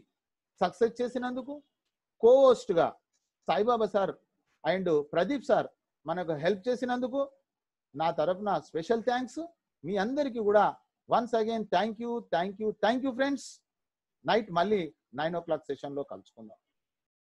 సక్సెస్ చేసినందుకు కోస్ట్గా Saibaba sir and Pradeep sir మనకు హెల్ప్ చేసినందుకు నా తరఫున స్పెషల్ థ్యాంక్స్ మీ అందరికీ కూడా once again thank you thank you thank you friends night మళ్ళీ నైన్ ఓ క్లాక్ సెషన్లో కలుసుకుందాం